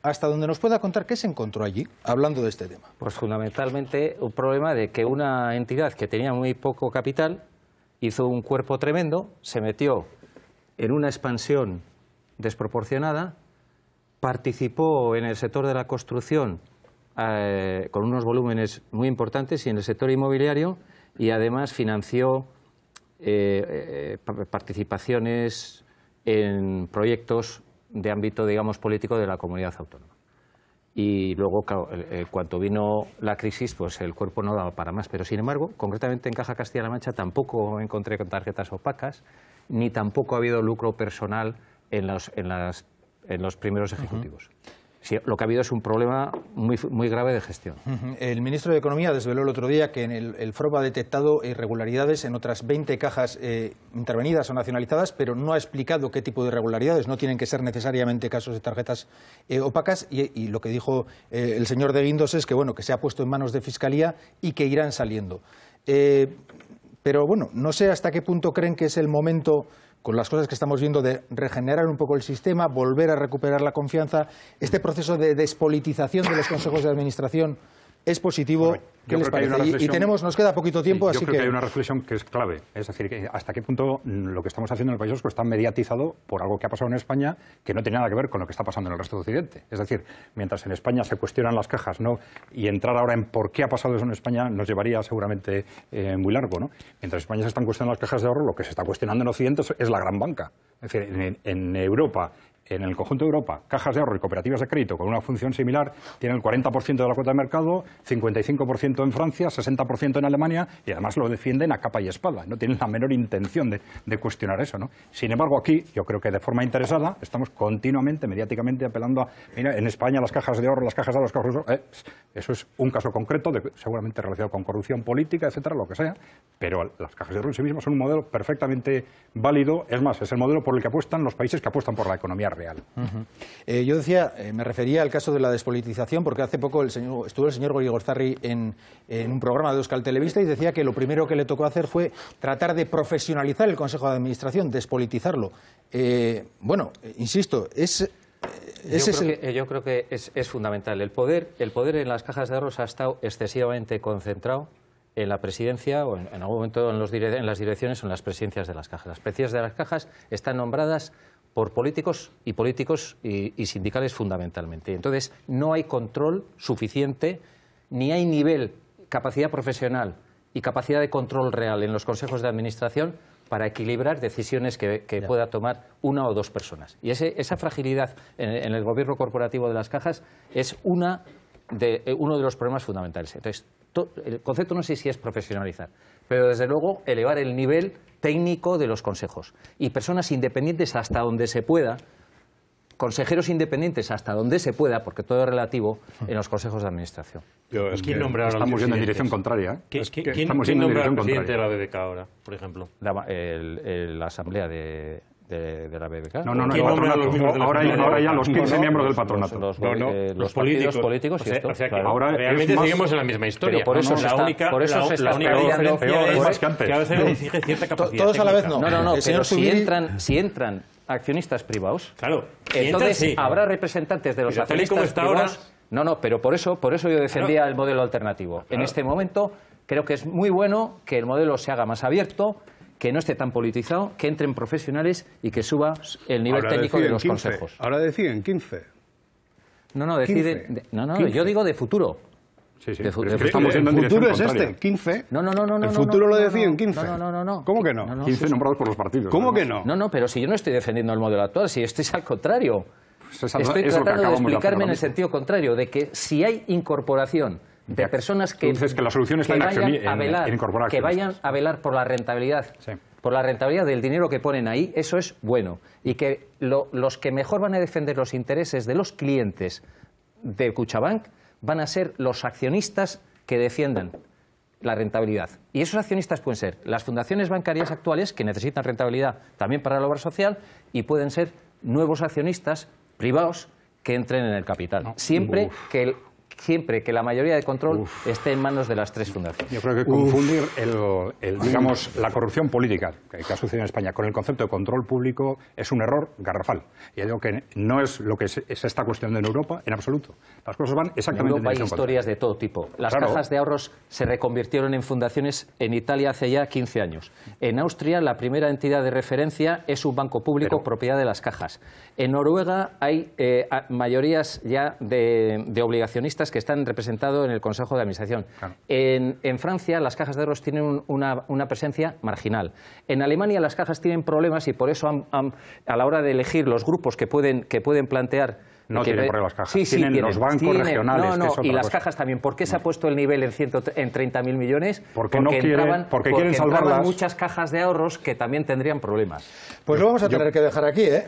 hasta donde nos pueda contar qué se encontró allí hablando de este tema. Pues fundamentalmente un problema de que una entidad que tenía muy poco capital hizo un cuerpo tremendo, se metió en una expansión desproporcionada, participó en el sector de la construcción eh, con unos volúmenes muy importantes y en el sector inmobiliario y además financió eh, eh, participaciones en proyectos de ámbito, digamos, político de la comunidad autónoma y luego, claro, cuando vino la crisis, pues el cuerpo no daba para más. Pero sin embargo, concretamente en Caja Castilla-La Mancha tampoco encontré tarjetas opacas, ni tampoco ha habido lucro personal en los, en las, en los primeros ejecutivos lo que ha habido es un problema muy, grave de gestión. El ministro de Economía desveló el otro día que en el, FROB ha detectado irregularidades en otras 20 cajas eh, intervenidas o nacionalizadas, pero no ha explicado qué tipo de irregularidades. No tienen que ser necesariamente casos de tarjetas eh, opacas. Y, lo que dijo eh, el señor de Guindos es que, bueno, que se ha puesto en manos de Fiscalía y que irán saliendo. pero bueno, no sé hasta qué punto creen que es el momento con las cosas que estamos viendo de regenerar un poco el sistema, volver a recuperar la confianza, este proceso de despolitización de los consejos de administración es positivo. les Y tenemos, nos queda poquito tiempo, yo así creo que... hay una reflexión que es clave. Es decir, que hasta qué punto lo que estamos haciendo en el País Vasco está mediatizado por algo que ha pasado en España que no tiene nada que ver con lo que está pasando en el resto de Occidente. Es decir, mientras en España se cuestionan las cajas ¿no? y entrar ahora en por qué ha pasado eso en España nos llevaría seguramente eh, muy largo. ¿no? Mientras en España se están cuestionando las cajas de ahorro, lo que se está cuestionando en Occidente es la gran banca. Es decir, en Europa en el conjunto de Europa, cajas de ahorro y cooperativas de crédito con una función similar tienen el 40% de la cuota de mercado, 55% en Francia, 60% en Alemania y además lo defienden a capa y espada. No tienen la menor intención de, cuestionar eso. Sin embargo, aquí yo creo que de forma interesada estamos continuamente, mediáticamente apelando a, mira, en España las cajas de ahorro, las cajas de ahorro, los cajas de ahorro, eh, eso es un caso concreto, seguramente relacionado con corrupción política, etcétera, lo que sea, pero las cajas de ahorro en sí mismas son un modelo perfectamente válido, es más, es el modelo por el que apuestan los países que apuestan por la economía real. Eh, yo decía, eh, me refería al caso de la despolitización, porque hace poco el señor, estuvo el señor Goyigortari en, en un programa de Euskal Televista y decía que lo primero que le tocó hacer fue tratar de profesionalizar el Consejo de Administración, despolitizarlo. Eh, bueno, insisto, es yo creo, que, yo, creo que, es, fundamental. El poder, el poder en las cajas de arroz ha estado excesivamente concentrado en la presidencia o en, algún momento en, los en las direcciones o en las presidencias de las cajas. Las presidencias de las cajas están nombradas por políticos y políticos y, sindicales fundamentalmente. Entonces, no hay control suficiente, ni hay nivel, capacidad profesional y capacidad de control real en los consejos de administración para equilibrar decisiones que, pueda tomar una o dos personas. Y esa fragilidad en, el gobierno corporativo de las cajas es una de, eh, uno de los problemas fundamentales. Entonces, el concepto no sé si es profesionalizar, pero desde luego elevar el nivel técnico de los consejos y personas independientes hasta donde se pueda, consejeros independientes hasta donde se pueda, porque todo es relativo, en los consejos de administración. ¿Quién nombra ahora Estamos yendo en dirección contraria. ¿eh? ¿Quién, nombra al presidente de la BBK ahora, por ejemplo? la Asamblea de, de, la BBK. No, no, no, ahora, ahora, ya los 15 miembros del patronato. Los, los, los políticos. políticos y esto, ahora realmente seguimos en la misma historia. Pero por eso, la única, por eso la, se está la única diferencia es, que, a veces exige cierta capacidad. Todos a la vez no. No, no, pero si entran, si entran accionistas privados, claro, entonces habrá representantes de los accionistas privados. No, no, pero por eso, por eso yo defendía el modelo alternativo. En este momento creo que es muy bueno que el modelo se haga más abierto que no esté tan politizado, que entren profesionales y que suba el nivel técnico de los consejos. Ahora deciden 15. No, no, deciden. no, no, yo digo de futuro. De, el futuro es este, 15. No, no, no, no. El futuro lo deciden 15. No, no, no, no. ¿Cómo que no? 15 nombrados por los partidos. ¿Cómo que no? No, no, pero si yo no estoy defendiendo el modelo actual, si esto es al contrario. Pues estoy tratando de explicarme en el sentido contrario, de que si hay incorporación de personas que, Entonces, que, la solución está en vayan a velar, que vayan a velar por la rentabilidad, por la rentabilidad del dinero que ponen ahí, eso es bueno. Y que los que mejor van a defender los intereses de los clientes de Cuchabank van a ser los accionistas que defiendan la rentabilidad. Y esos accionistas pueden ser las fundaciones bancarias actuales, que necesitan rentabilidad también para la obra social, y pueden ser nuevos accionistas privados que entren en el capital. Siempre que el siempre que la mayoría de control esté en manos de las tres fundaciones. Yo creo que confundir el, digamos, la corrupción política que ha sucedido en España con el concepto de control público es un error garrafal. Y digo que no es lo que se, esta está cuestionando en Europa en absoluto. Las cosas van exactamente en Europa hay historias de todo tipo. Las cajas de ahorros se reconvirtieron en fundaciones en Italia hace ya 15 años. En Austria la primera entidad de referencia es un banco público propiedad de las cajas. En Noruega hay eh, mayorías ya de obligacionistas que están representados en el Consejo de Administración. En, Francia las cajas de ahorros tienen una, presencia marginal. En Alemania las cajas tienen problemas y por eso a la hora de elegir los grupos que pueden plantear no que tienen por las cajas, sí, tienen, los bancos regionales. No, que y las cajas también. ¿Por qué se ha mm. puesto el nivel en, 30.000 millones? Porque, no quieren, porque quieren muchas cajas de ahorros que también tendrían problemas. Pues lo vamos a tener que dejar aquí, ¿eh?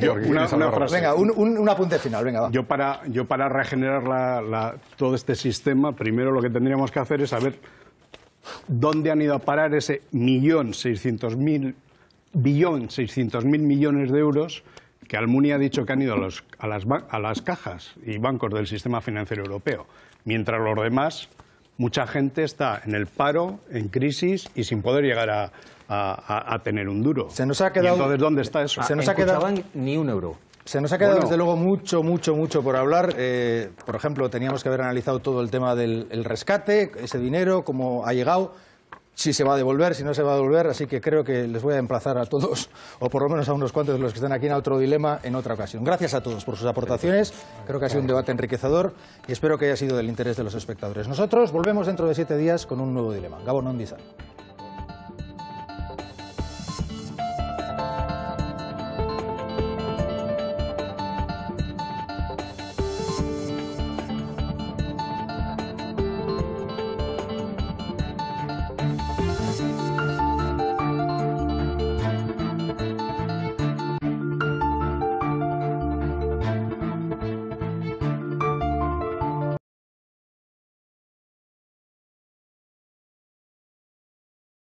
Yo una, Venga, un, apunte final, Yo para, regenerar todo este sistema, primero lo que tendríamos que hacer es saber dónde han ido a parar ese millón seiscientos mil billón seiscientos mil millones de euros que Almunia ha dicho que han ido a, las, a las cajas y bancos del sistema financiero europeo, mientras los demás, mucha gente está en el paro, en crisis y sin poder llegar a, a, tener un duro. Se nos ha quedado, entonces, ¿dónde está eso? Se nos ah, ha quedado ni un euro. Se nos ha quedado, desde luego, mucho, mucho, mucho por hablar. Eh, por ejemplo, teníamos que haber analizado todo el tema del rescate, ese dinero, cómo ha llegado si se va a devolver, si no se va a devolver, así que creo que les voy a emplazar a todos, o por lo menos a unos cuantos de los que están aquí en otro dilema, en otra ocasión. Gracias a todos por sus aportaciones, creo que ha sido un debate enriquecedor y espero que haya sido del interés de los espectadores. Nosotros volvemos dentro de siete días con un nuevo dilema. Gabo Ondizar.